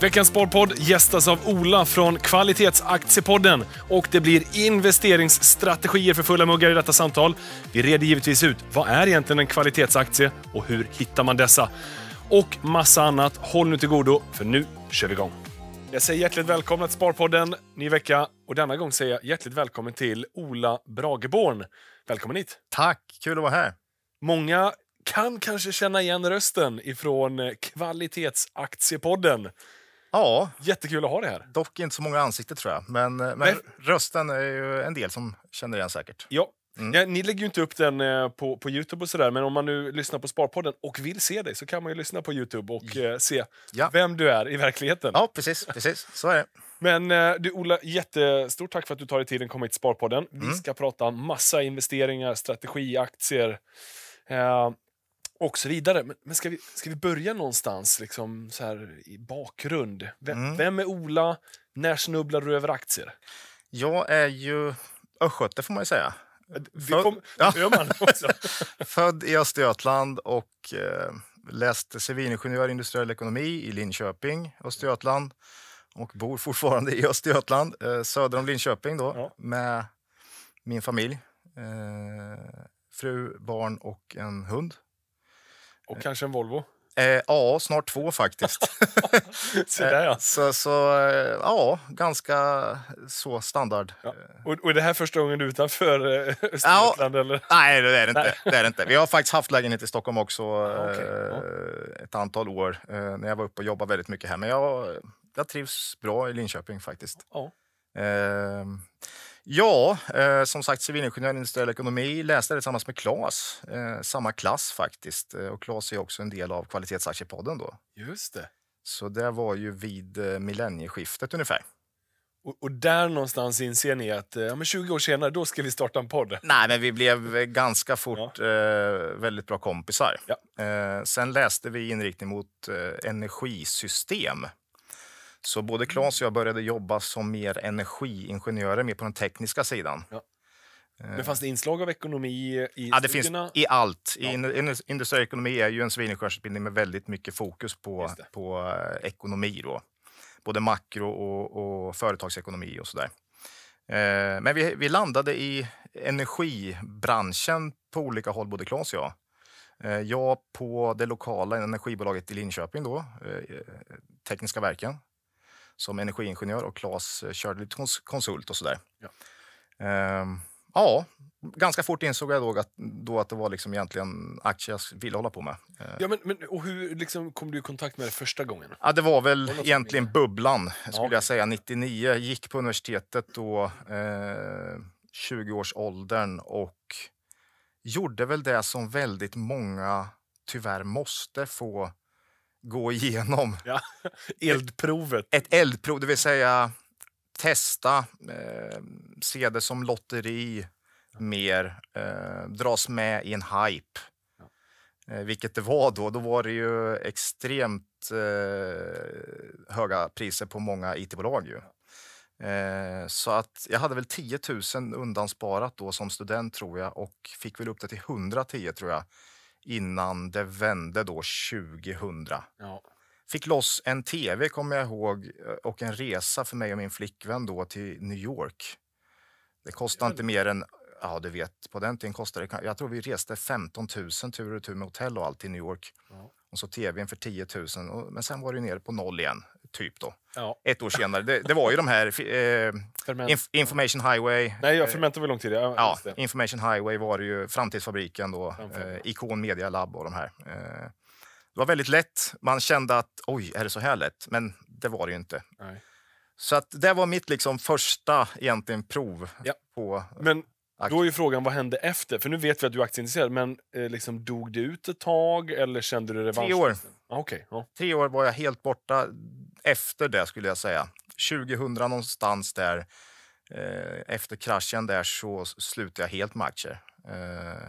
Veckans Sparpodd gästas av Ola från Kvalitetsaktiepodden och det blir investeringsstrategier för fulla muggar i detta samtal. Vi reder givetvis ut vad är egentligen en kvalitetsaktie och hur hittar man dessa? Och massa annat. Håll nu till godo för nu kör vi igång. Jag säger hjärtligt välkomna till Sparpodden, ny vecka. Och denna gång säger jag hjärtligt välkommen till Ola Brageborn. Välkommen hit! Tack, kul att vara här. Många kan kanske känna igen rösten ifrån eh, Kvalitetsaktiepodden. Ja. Jättekul att ha det här. Dock inte så många ansikten tror jag. Men, eh, men rösten är ju en del som känner igen säkert. Ja. Mm. ja ni lägger ju inte upp den eh, på, på Youtube och sådär. Men om man nu lyssnar på Sparpodden och vill se dig så kan man ju lyssna på Youtube och eh, se ja. vem du är i verkligheten. Ja, precis. precis. Så är det. Men eh, du Ola, jättestort tack för att du tar dig tiden att komma hit till Sparpodden. Vi mm. ska prata massa investeringar, strategi, aktier och så vidare. Men ska vi, ska vi börja någonstans liksom så här, i bakgrund? Vem, mm. vem är Ola? När snubblar du över aktier? Jag är ju östgöte, får man ju säga. Född, kom, ja. Född i Östergötland och eh, läste civilingenjör i industriell ekonomi i Linköping, Östergötland och bor fortfarande i Östergötland, eh, söder om Linköping då, ja. med min familj. Eh, fru, barn och en hund. Och kanske en Volvo? Eh, ja, snart två faktiskt. så, där, ja. Eh, så, så, eh, ja, ganska så standard. Ja. Och, och är det här första gången utanför eh, Östergötland? Ja, Nej, det är det, inte, det är det inte. Vi har faktiskt haft lägenhet i Stockholm också ah, ja, okay. eh, ett antal år när jag var uppe och jobbade väldigt mycket här. Men jag, jag trivs bra i Linköping faktiskt. Ehm, Ja, eh, som sagt civilingenjör i industriell ekonomi. Läste det tillsammans med Claes, eh, samma klass faktiskt. Eh, och Claes är också en del av Kvalitetsaktiepodden då. Just det. Så det var ju vid eh, millennieskiftet ungefär. Och, och, där någonstans inser ni att eh, ja, men 20 år senare, då ska vi starta en podd? Nej, men vi blev ganska fort ja. eh, väldigt bra kompisar. Ja. sen läste vi inriktning mot energisystem så både mm. Claes och jag började jobba som mer energiingenjörer, mer på den tekniska sidan. Ja. Men eh. fanns det inslag av ekonomi i ja, det studierna? finns i allt. Ja. Industriekonomi är ju en civilingenjörsutbildning med väldigt mycket fokus på, på eh, ekonomi. Då. Både makro och, och företagsekonomi och sådär. Eh, men vi, vi, landade i energibranschen på olika håll, både Claes och jag. Jag på det lokala energibolaget i Linköping, då, Tekniska verken, som energiingenjör och Claes eh, körde lite konsult och sådär. Ja. Ehm, ja, ganska fort insåg jag då att, då att det var liksom egentligen aktier jag ville hålla på med. Eh. Ja, men, men, och hur liksom, kom du i kontakt med det första gången? Ja, det var väl egentligen med. bubblan, skulle ja. jag säga. 99, gick på universitetet då, eh, 20-årsåldern och gjorde väl det som väldigt många tyvärr måste få gå igenom. Ja. Eldprovet. Ett, ett eldprov, det vill säga testa, eh, se det som lotteri ja. mer, eh, dras med i en hype. Ja. Eh, vilket det var då. Då var det ju extremt eh, höga priser på många IT-bolag. Ju. Eh, så att jag hade väl 10 000 undansparat då som student tror jag och fick väl upp det till 110 tror jag innan det vände då 2000. Ja. Fick loss en tv, kommer jag ihåg, eh, och en resa för mig och min flickvän då till New York. Det kostade inte mer än, ja du vet, på den tiden kostade det, jag tror vi reste 15 000 tur och retur med hotell och allt till New York. Ja. Och så tvn för 10 000, men sen var det nere på noll igen typ då. Ja. Ett år senare. Det, det var ju de här... Eh, information Highway. Nej, jag eh, fermentade väl långt tidigare. Ja, ja Information Highway var ju, Framtidsfabriken då, eh, Ikon Media Lab och de här. Eh, det var väldigt lätt. Man kände att oj, är det så här lätt? Men det var det ju inte. Nej. Så att det var mitt liksom första egentligen prov. Ja. på... Men då är ju frågan, vad hände efter? För nu vet vi att du är aktieintresserad, men eh, liksom, dog det ut ett tag eller kände du revansch? Tre år. Ah, okay. ah. Tre år var jag helt borta efter det skulle jag säga. 2000 någonstans där, eh, efter kraschen där så slutade jag helt med aktier. Eh,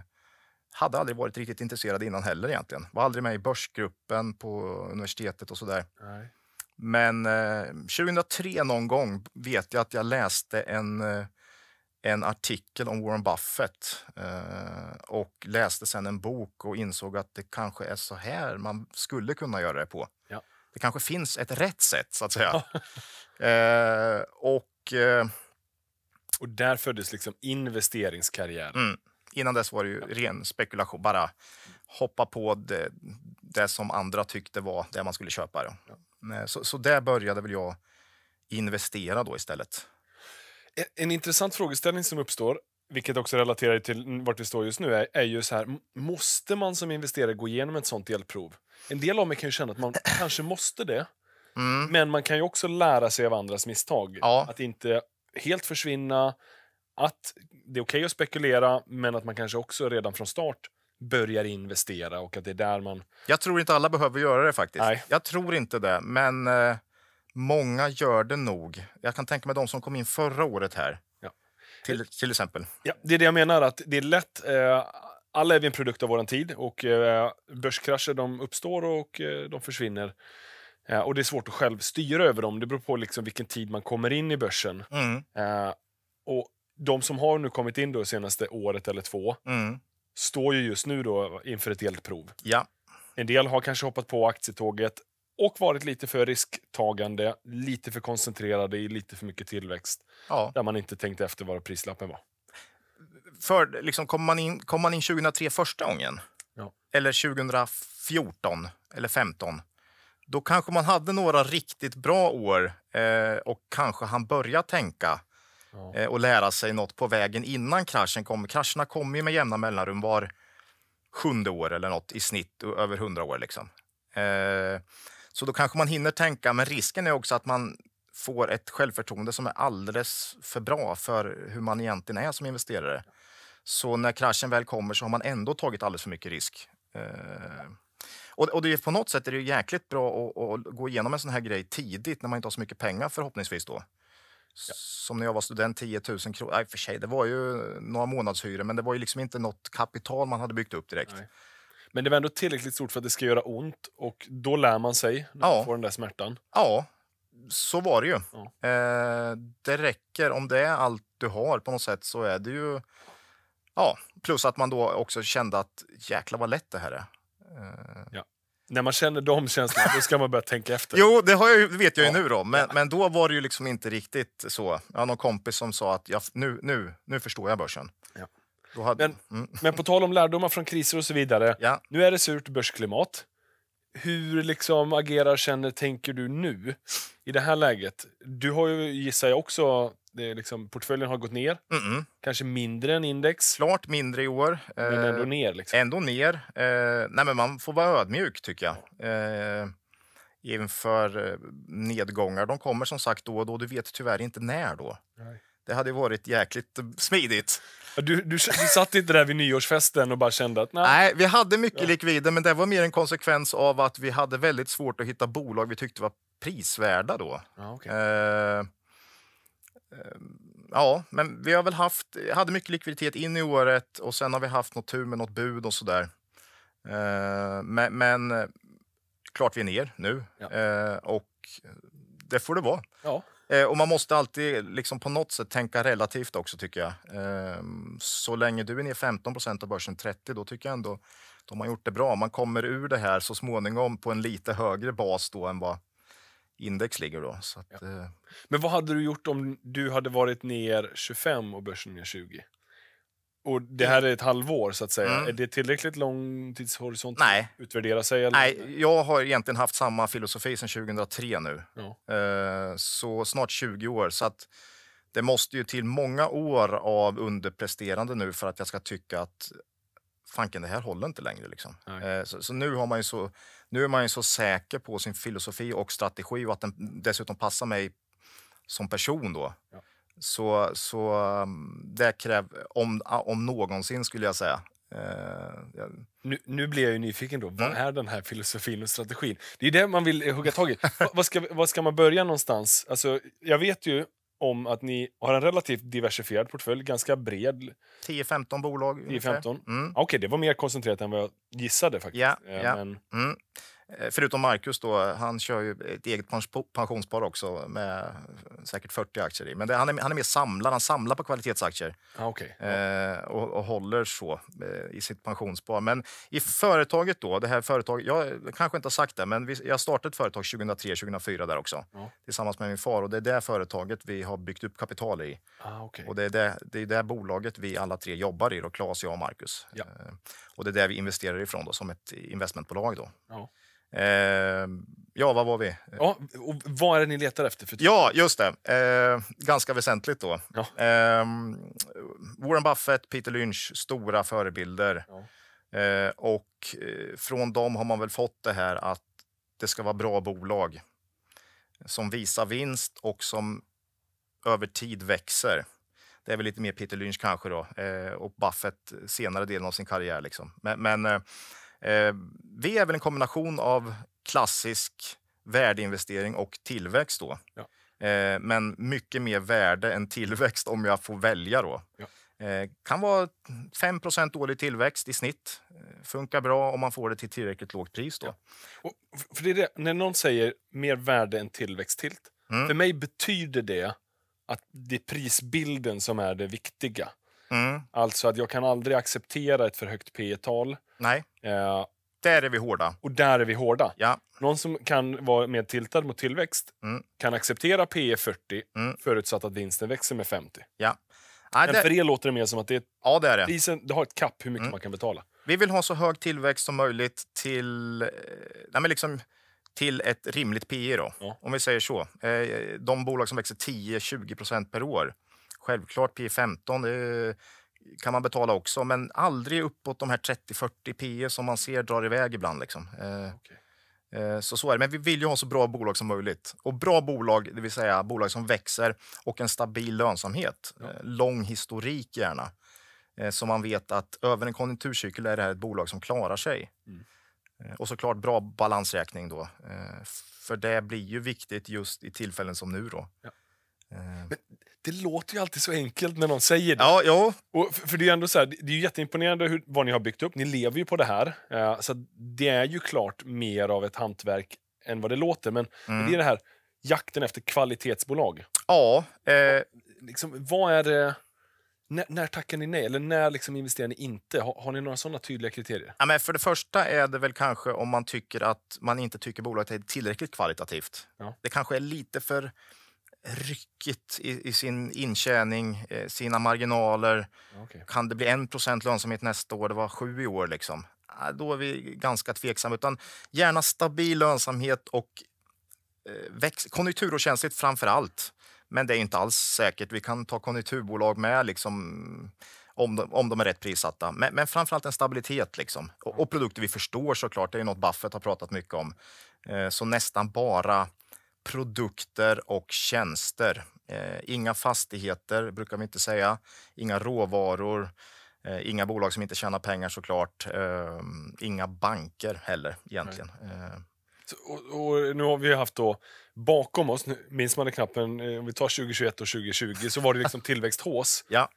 hade aldrig varit riktigt intresserad innan heller egentligen. Var aldrig med i börsgruppen på universitetet och sådär. Nej. Men eh, 2003 någon gång vet jag att jag läste en eh, en artikel om Warren Buffett eh, och läste sen en bok och insåg att det kanske är så här man skulle kunna göra det på. Ja. Det kanske finns ett rätt sätt, så att säga. Eh, och, eh, och där föddes liksom investeringskarriären. Mm. Innan dess var det ju ren spekulation, bara hoppa på det, det, som andra tyckte var det man skulle köpa. Ja. Så, så där började väl jag investera då istället en intressant frågeställning som uppstår vilket också relaterar till vart vi står just nu, är, är ju så här, måste man som investerare gå igenom ett sånt delprov? En del av mig kan ju känna att man kanske måste det, mm. men man kan ju också lära sig av andras misstag. Ja. Att inte helt försvinna, att det är okej okay att spekulera, men att man kanske också redan från start börjar investera och att det är där man... Jag tror inte alla behöver göra det faktiskt. Nej. Jag tror inte det, men eh, Många gör det nog. Jag kan tänka mig de som kom in förra året här. Ja. Till, till exempel. Ja, det är det jag menar, att det är lätt. Eh, alla är vi en produkt av vår tid och eh, börskrascher de uppstår och eh, de försvinner. Eh, och Det är svårt att själv styra över dem. Det beror på liksom vilken tid man kommer in i börsen. Mm. Eh, och De som har nu kommit in det senaste året eller två mm. står ju just nu då inför ett eldprov. Ja. En del har kanske hoppat på aktietåget, och varit lite för risktagande, lite för koncentrerade i lite för mycket tillväxt. Ja. Där man inte tänkte efter vad prislappen var. För, liksom, kom, man in, kom man in 2003 första gången, ja. eller 2014 eller 2015 då kanske man hade några riktigt bra år eh, och kanske han börja tänka ja. eh, och lära sig nåt på vägen innan kraschen kommer. Krascherna kommer ju med jämna mellanrum var sjunde år eller nåt i snitt över hundra år. Liksom. Eh, så då kanske man hinner tänka, men risken är också att man får ett självförtroende som är alldeles för bra för hur man egentligen är som investerare. Så när kraschen väl kommer så har man ändå tagit alldeles för mycket risk. Eh, och, och det är på något sätt är det jäkligt bra att, att, gå igenom en sån här grej tidigt när man inte har så mycket pengar förhoppningsvis då. Ja. Som när jag var student, 10 000 kronor. Nej, för sig, det var ju några månadshyror, men det var ju liksom inte något kapital man hade byggt upp direkt. Nej. Men det var ändå tillräckligt stort för att det ska göra ont och då lär man sig när ja. får den där smärtan. Ja, så var det ju. Ja. Eh, det räcker, om det är allt du har på något sätt så är det ju... Ja, plus att man då också kände att jäkla vad lätt det här är. Eh. Ja. När man känner de känslorna, då ska man börja tänka efter. Jo, det har jag, vet jag ju ja. nu då, men, men då var det ju liksom inte riktigt så. Jag har någon kompis som sa att jag, nu, nu, nu förstår jag börsen hade, men, mm. men på tal om lärdomar från kriser och så vidare. Ja. Nu är det surt börsklimat. Hur liksom agerar, känner, tänker du nu i det här läget? Du har ju, gissar jag också, det är liksom, portföljen har gått ner. Mm. Kanske mindre än index. Klart mindre i år. Men eh, ändå ner. Liksom. Ändå ner. Eh, nej, men man får vara ödmjuk, tycker jag. Eh, inför eh, nedgångar. De kommer som sagt då och då. Du vet tyvärr inte när då. Nej. Det hade varit jäkligt smidigt du, du, du satt inte där vid nyårsfesten och bara kände att... Nej, nej vi hade mycket ja. likvider, men det var mer en konsekvens av att vi hade väldigt svårt att hitta bolag vi tyckte var prisvärda då. Ah, okay. Eh, eh, ja, men vi har väl haft, hade mycket likviditet in i året och sen har vi haft något tur med något bud och sådär. Eh, men, men eh, klart vi är ner nu ja. eh, och det får det vara. Ja. Eh, och man måste alltid liksom på något sätt tänka relativt också tycker jag. Ehm, så länge du är ner 15 av börsen 30, då tycker jag ändå de har gjort det bra. Man kommer ur det här så småningom på en lite högre bas då än vad index ligger då. Att, ja. Eh, Men vad hade du gjort om du hade varit ner 25 och börsen ner 20? Och det här är ett halvår, så att säga. Mm. Är det tillräckligt lång tidshorisont Nej. att utvärdera sig? Eller? Nej, jag har egentligen haft samma filosofi sedan 2003 nu. Ja. Eh, så snart 20 år. Så att det måste ju till många år av underpresterande nu för att jag ska tycka att fanken, det här håller inte längre. Liksom. Eh, så, så, nu har man så, nu är man ju så säker på sin filosofi och strategi och att den dessutom passar mig som person då. Ja. Så, så mm, det kräver, om, om någonsin skulle jag säga. Eh, nu, nu blir jag ju nyfiken. då. Vad mm. är den här filosofin och strategin? Det är det man vill eh, hugga tag i. Vad ska, vad ska man börja någonstans? Alltså, jag vet ju om att ni har en relativt diversifierad portfölj, ganska bred. 10-15 bolag. 10-15. Mm. Okej, okay, det var mer koncentrerat än vad jag gissade. faktiskt. Yeah, yeah. Men... Mm. Eh, förutom Marcus då, han kör ju ett eget pensionsspar också med säkert 40 aktier i. Men det, han, är, han är mer samlare, han samlar på kvalitetsaktier. Ah, okay. eh, och, och, håller så eh, i sitt pensionsspar. Men i företaget då, det här företaget, jag kanske inte har sagt det, men vi, jag startade ett företag 2003-2004 där också. Ah. Tillsammans med min far och det är det företaget vi har byggt upp kapital i. Ah, okay. Och det är det, det är det bolaget vi alla tre jobbar i, då, Claes, jag och Marcus. Ja. Eh, och det är där vi investerar ifrån då, som ett investmentbolag. Då. Ja. Ehm, ja, vad var vi? Ja, och vad är det ni letar efter? För typ? ja, just det. Ehm, ganska väsentligt då. Ja. Ehm, Warren Buffett, Peter Lynch, stora förebilder. Ja. och eh, från dem har man väl fått det här att det ska vara bra bolag som visar vinst och som över tid växer. Det är väl lite mer Peter Lynch kanske då, eh, och Buffett senare delen av sin karriär. Liksom. Men, men eh, Eh, v är väl en kombination av klassisk värdeinvestering och tillväxt då. Ja. Eh, men mycket mer värde än tillväxt om jag får välja då. Ja. Eh, kan vara 5 dålig tillväxt i snitt. Eh, funkar bra om man får det till tillräckligt lågt pris. Då. Ja. Och, för det det, när någon säger mer värde än tillväxttilt, mm. för mig betyder det att det är prisbilden som är det viktiga. Mm. Alltså att jag kan aldrig acceptera ett för högt P tal Nej. Eh, där är vi hårda. Och där är vi hårda. Ja. Någon som kan vara mer tiltad mot tillväxt mm. kan acceptera P 40 e mm. förutsatt att vinsten växer med 50. Ja. Nej, Men det... för er låter det mer som att det, är, ja, det, är det. Prisen, det har ett kapp hur mycket mm. man kan betala. Vi vill ha så hög tillväxt som möjligt till, eh, nej men liksom, till ett rimligt PE. Då. Ja. Om vi säger så. Eh, de bolag som växer 10-20 procent per år Självklart P15 kan man betala också, men aldrig uppåt de här 30-40 P som man ser drar iväg ibland. Liksom. Eh, okay. Eh, så så är det. Men vi vill ju ha så bra bolag som möjligt. Och bra bolag, det vill säga bolag som växer och en stabil lönsamhet. Ja. Eh, lång historik gärna. Så man vet att över en konjunkturcykel är det här ett bolag som klarar sig. Mm. Och såklart bra balansräkning då. För det blir ju viktigt just i tillfällen som nu. Då. Ja. Eh. Men det låter ju alltid så enkelt när någon säger det. Ja, ja. Och för, det är ändå så här, det är ju jätteimponerande hur, vad ni har byggt upp. Ni lever ju på det här. Eh, så det är ju klart mer av ett hantverk än vad det låter. Men, mm. men det är det här jakten efter kvalitetsbolag. Ja. Eh. Liksom, vad är det... När, när tackar ni nej? Eller när liksom investerar ni inte? Har, har ni några sådana tydliga kriterier? Ja, men för det första är det väl kanske om man tycker att man inte tycker bolaget är tillräckligt kvalitativt. Ja. Det kanske är lite för ryckigt i, i sin intjäning, eh, sina marginaler. Okay. Kan det bli 1 lönsamhet nästa år? Det var 7 i år. Liksom. Eh, då är vi ganska tveksamma. Utan gärna stabil lönsamhet och eh, växt, konjunkturokänsligt framför allt. Men det är inte alls säkert. Vi kan ta konjunkturbolag med liksom, om, de, om de är rätt prissatta. Men, men framför allt en stabilitet liksom. och, och, produkter vi förstår såklart. Det är något Buffett har pratat mycket om. Eh, så nästan bara produkter och tjänster. Eh, inga fastigheter brukar vi inte säga, inga råvaror, eh, inga bolag som inte tjänar pengar såklart, eh, inga banker heller egentligen. Eh. och, och, nu har vi haft då bakom oss, minns man det knappen, eh, om vi tar 2021 och 2020 så var det liksom tillväxthås. ja.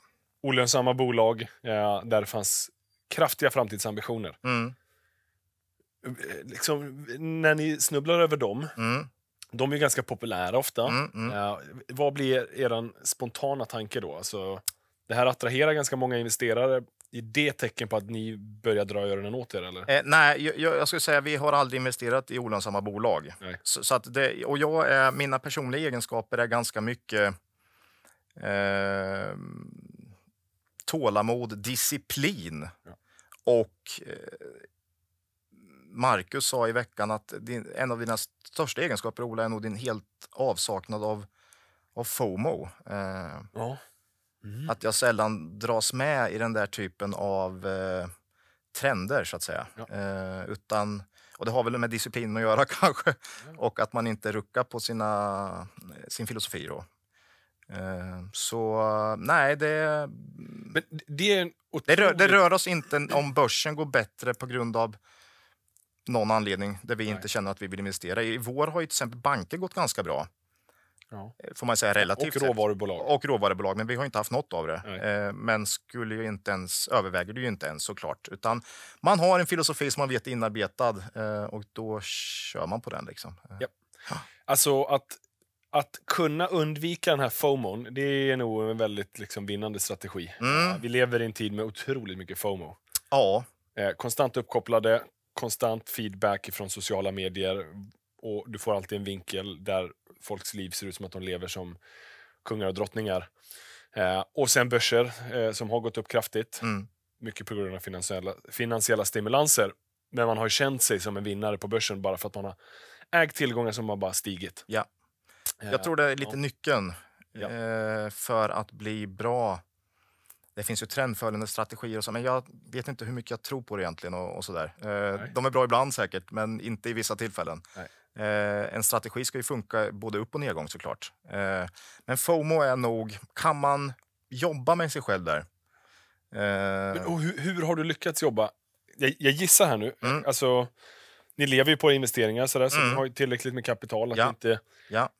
Olönsamma bolag eh, där det fanns kraftiga framtidsambitioner. Mm. Liksom, när ni snubblar över dem, mm. De är ganska populära ofta. Mm, mm. Uh, vad blir er spontana tanke då? Alltså, det här attraherar ganska många investerare. Är det tecken på att ni börjar dra öronen åt er? Eller? Eh, nej, jag, jag, skulle säga vi har aldrig investerat i olönsamma bolag. Nej. Så, så det, och jag är, mina personliga egenskaper är ganska mycket eh, tålamod, disciplin ja. och eh, Marcus sa i veckan att din, en av dina största egenskaper, Ola, är nog din helt avsaknad av, av FOMO. Eh, ja. mm. Att jag sällan dras med i den där typen av eh, trender, så att säga. Ja. Eh, utan, och det har väl med disciplin att göra kanske, ja. och att man inte ruckar på sina, sin filosofi. Då. Eh, så nej, det... Men det, är otroligt... det, rör, det rör oss inte om börsen går bättre på grund av någon anledning där vi Nej. inte känner att vi vill investera. I vår har ju till exempel banker gått ganska bra. Ja. Eh, får man säga relativt Och råvarubolag. Och råvarubolag, men vi har inte haft något av det. Nej. Eh, men skulle ju inte ens, överväger det ju inte ens såklart. Utan man har en filosofi som man vet är inarbetad eh, och då kör man på den. Liksom. Ja. Alltså att, att kunna undvika den här fomo det är nog en väldigt liksom, vinnande strategi. Mm. Vi lever i en tid med otroligt mycket FOMO. Ja. Konstant uppkopplade, konstant feedback från sociala medier och du får alltid en vinkel där folks liv ser ut som att de lever som kungar och drottningar. Eh, och sen börser eh, som har gått upp kraftigt. Mm. Mycket på grund av finansiella, finansiella stimulanser. Men man har känt sig som en vinnare på börsen bara för att man har ägt tillgångar som har bara stigit. Ja. Jag eh, tror det är lite ja. nyckeln ja. Eh, för att bli bra det finns ju trendföljande strategier och så, men jag vet inte hur mycket jag tror på det egentligen. Och, och sådär. Eh, de är bra ibland säkert, men inte i vissa tillfällen. Eh, en strategi ska ju funka både upp och nedgång såklart. Eh, men FOMO är nog, kan man jobba med sig själv där? Eh, men, och hur, hur, har du lyckats jobba? Jag, jag gissar här nu. Eh, mm. Alltså, ni lever ju på investeringar så, så mm. ni har tillräckligt med kapital. Att ja. inte... Ja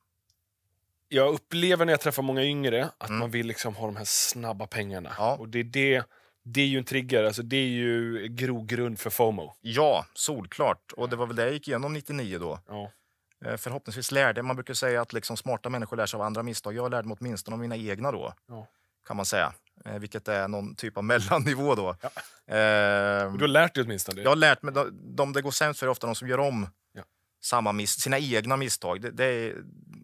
jag upplever när jag träffar många yngre att mm. man vill liksom ha de här snabba pengarna. Ja. Och det är det det är ju en trigger, alltså det är ju grogrund för FOMO. Ja, solklart. Och det var väl det jag gick igenom 99 då. Ja. Eh, förhoppningsvis lärde man brukar säga att liksom smarta människor lär sig av andra misstag. Jag lärde mig åtminstone av mina egna då, ja. kan man säga. Eh, vilket är någon typ av mellannivå då. Ja. Ehm, du har lärt dig åtminstone? Jag har lärt mig. De, de det går sämst för är ofta de som gör om samma mis sina egna misstag. Det, det,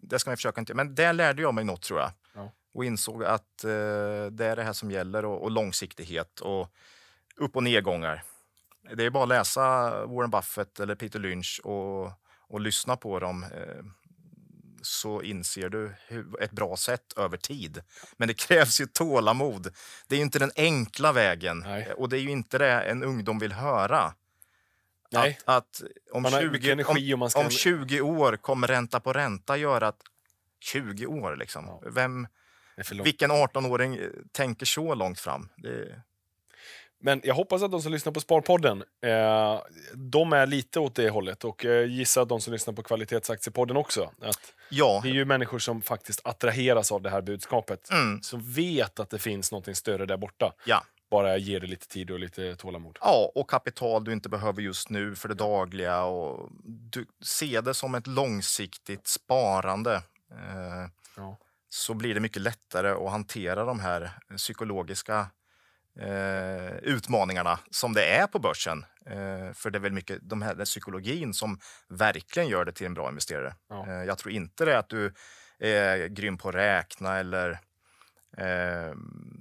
det, ska man försöka inte Men där lärde jag mig något tror jag. Ja. Och insåg att eh, det är det här som gäller och, och, långsiktighet och upp och nedgångar. Det är bara att läsa Warren Buffett eller Peter Lynch och, och lyssna på dem. Eh, så inser du hur, ett bra sätt över tid. Men det krävs ju tålamod. Det är inte den enkla vägen Nej. och det är ju inte det en ungdom vill höra. Nej. Att, att om, 20, om, om, ska... om 20 år kommer ränta på ränta göra att 20 år. Liksom. Ja. Vem, vilken 18-åring eh, tänker så långt fram? Det... Men jag hoppas att de som lyssnar på Sparpodden, eh, de är lite åt det hållet och jag eh, gissar att de som lyssnar på Kvalitetsaktiepodden också. Att ja. Det är ju människor som faktiskt attraheras av det här budskapet, mm. som vet att det finns något större där borta. Ja bara ge det lite tid och lite tålamod. Ja, och kapital du inte behöver just nu för det dagliga. Och du ser det som ett långsiktigt sparande. Eh, ja. Så blir det mycket lättare att hantera de här psykologiska eh, utmaningarna som det är på börsen. Eh, för det är väl mycket de här, den psykologin som verkligen gör det till en bra investerare. Ja. Eh, jag tror inte det att du är grym på att räkna eller eh,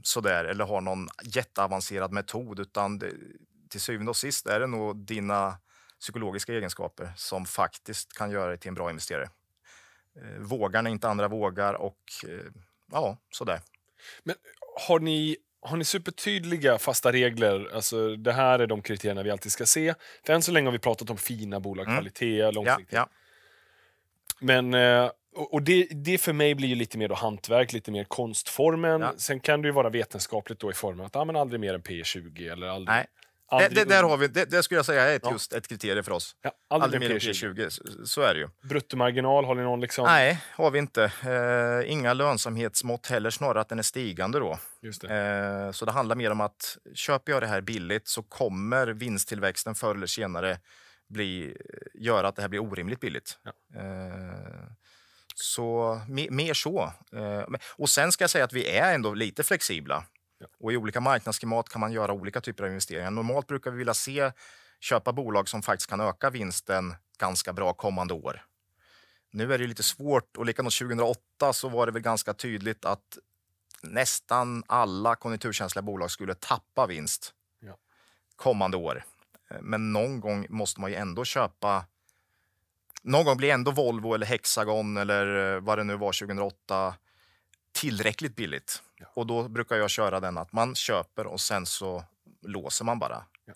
sådär, eller har någon jätteavancerad metod, utan det, till syvende och sist är det nog dina psykologiska egenskaper som faktiskt kan göra dig till en bra investerare. Eh, vågar när inte andra vågar och eh, ja, sådär. Men har ni har ni supertydliga fasta regler? Alltså, det här är de kriterierna vi alltid ska se. För än så länge har vi pratat om fina bolag, mm. kvalitet, mm. långsiktighet. Ja, ja. Men, eh, och det, det för mig blir ju lite mer då hantverk, lite mer konstformen. Ja. Sen kan det ju vara vetenskapligt då i formen att ah, men aldrig mer än P20 eller aldrig... Nej. Aldrig, det, det, där har vi, det, det skulle jag säga är ett, ja. just ett kriterium för oss. Ja, aldrig, aldrig mer än P20. Så, så är det ju. Bruttomarginal, har ni någon? Liksom? Nej, har vi inte. Eh, inga lönsamhetsmått heller, snarare att den är stigande. Då. Det. Eh, så det handlar mer om att köper jag det här billigt så kommer vinsttillväxten förr eller senare bli, göra att det här blir orimligt billigt. Ja. Eh, så mer, så. Eh, och sen ska jag säga att vi är ändå lite flexibla. Ja. Och i olika marknadsklimat kan man göra olika typer av investeringar. Normalt brukar vi vilja se köpa bolag som faktiskt kan öka vinsten ganska bra kommande år. Nu är det lite svårt och likadant 2008 så var det väl ganska tydligt att nästan alla konjunkturkänsliga bolag skulle tappa vinst ja. kommande år. Eh, men någon gång måste man ju ändå köpa... Någon gång blir ändå Volvo eller Hexagon eller eh, vad det nu var 2008 tillräckligt billigt. Ja. Och då brukar jag köra den att man köper och sen så låser man bara. Ja.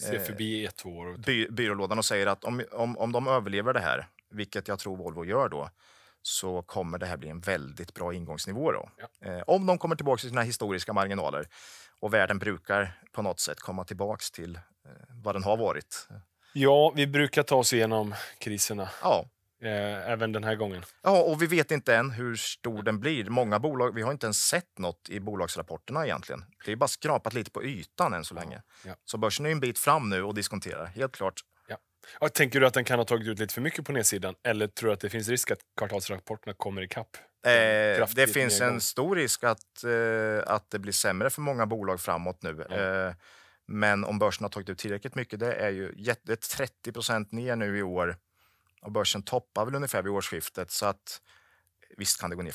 Se eh, förbi ett år. By, byrålådan och säger att om, om, om de överlever det här, vilket jag tror Volvo gör då, så kommer det här bli en väldigt bra ingångsnivå. Då. Ja. Eh, om de kommer tillbaka till sina historiska marginaler och världen brukar på något sätt komma tillbaka till eh, vad den har varit. Ja, vi brukar ta oss igenom kriserna. Ja. Eh, även den här gången. Ja, och vi vet inte än hur stor den blir. Många bolag, vi har inte ens sett något i bolagsrapporterna egentligen. Det är bara skrapat lite på ytan än så länge. Ja. Så börsen är en bit fram nu och diskonterar, helt klart. Ja. Och tänker du att den kan ha tagit ut lite för mycket på nedsidan eller tror du att det finns risk att kvartalsrapporterna kommer kapp? Eh, det finns en stor risk att, eh, att det blir sämre för många bolag framåt nu. Mm. Eh, men om börsen har tagit ut tillräckligt mycket, det är ju det är 30 ner nu i år och börsen toppar väl ungefär vid årsskiftet. Så att, visst kan det gå ner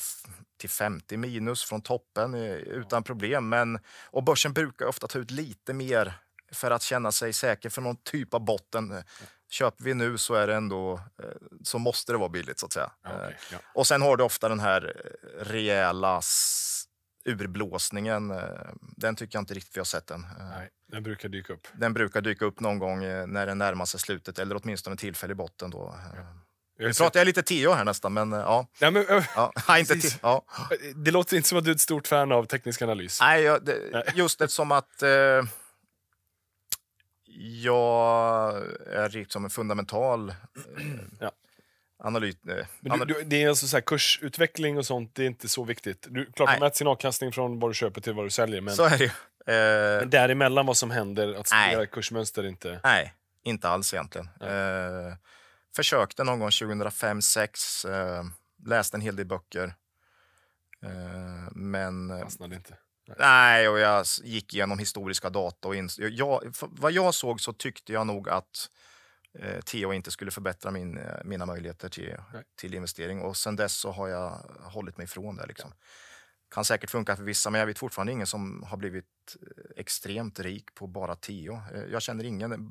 till 50 minus från toppen eh, utan problem. Men, och börsen brukar ofta ta ut lite mer för att känna sig säker för någon typ av botten. Köper vi nu så är det ändå, eh, så måste det vara billigt så att säga. Okay, eh, ja. Och sen har du ofta den här eh, rejäla urblåsningen. Den tycker jag inte riktigt vi har sett än. Nej, den brukar dyka upp. Den brukar dyka upp någon gång när den närmar sig slutet eller åtminstone tillfällig botten då. Ja. Jag nu pratar jag lite TH här nästan, men ja. ja, men, ja. ja inte ja. Det låter inte som att du är ett stort fan av teknisk analys. Nej, jag, det, just eftersom att eh, jag är liksom en fundamental eh, ja. analys. Eh, anal det är alltså så här, kursutveckling och sånt, det är inte så viktigt. Du, klart, du mäter sin avkastning från vad du köper till vad du säljer. Men, så är det ju. Eh, men däremellan vad som händer, att studera kursmönster inte... Nej, inte alls egentligen. Eh, försökte någon gång 2005, 2006. Eh, läste en hel del böcker. Eh, men... Fastnade inte. Nej, och jag gick igenom historiska data. Och in, jag, vad jag såg så tyckte jag nog att eh, TH inte skulle förbättra min, eh, mina möjligheter till, till investering. Och sen dess så har jag hållit mig ifrån det. Liksom. Kan säkert funka för vissa, men jag vet fortfarande ingen som har blivit eh, extremt rik på bara TH. Eh, jag känner ingen.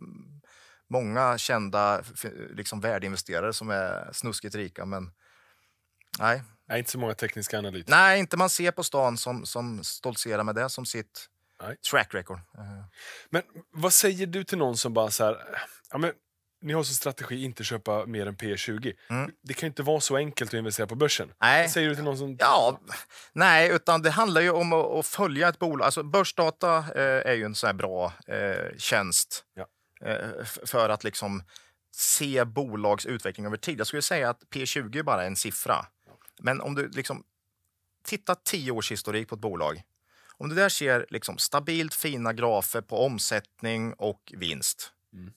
Många kända liksom, värdeinvesterare som är snuskigt rika, men Nej, Nej, inte så många tekniska analytiker. Nej, inte man ser på stan som, som stoltserar med det som sitt Nej. track record. Eh. Men vad säger du till någon som bara så här, ja, men, ni har som strategi att inte köpa mer än P20. Mm. Det kan inte vara så enkelt att investera på börsen. Nej. säger du till någon som... Ja, nej, utan det handlar ju om att, följa ett bolag. Alltså, börsdata eh, är ju en sån bra eh, tjänst ja. eh, för att liksom se bolags utveckling över tid. Jag skulle säga att P20 är bara en siffra. Men om du liksom tittar tio års historik på ett bolag. Om du där ser liksom stabilt fina grafer på omsättning och vinst. Mm.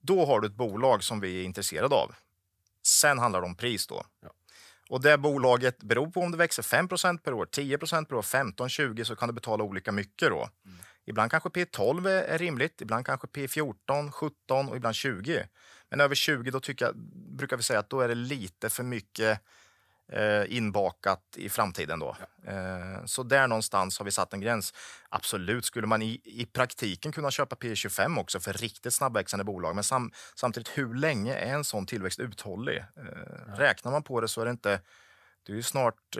Då har du ett bolag som vi är intresserade av. Sen handlar det om pris då. Ja. Och det bolaget beror på om det växer 5 per år, 10 per år, 15, 20 så kan du betala olika mycket då. Mm. Ibland kanske P12 är rimligt, ibland kanske P14, 17 och ibland 20. Men över 20 då tycker jag, brukar vi säga att då är det lite för mycket Eh, inbakat i framtiden. Då. Ja. Eh, så där någonstans har vi satt en gräns. Absolut skulle man i, i praktiken kunna köpa P 25 också för riktigt snabbväxande bolag. Men sam, samtidigt, hur länge är en sån tillväxt uthållig? Eh, ja. Räknar man på det så är det inte du är snart,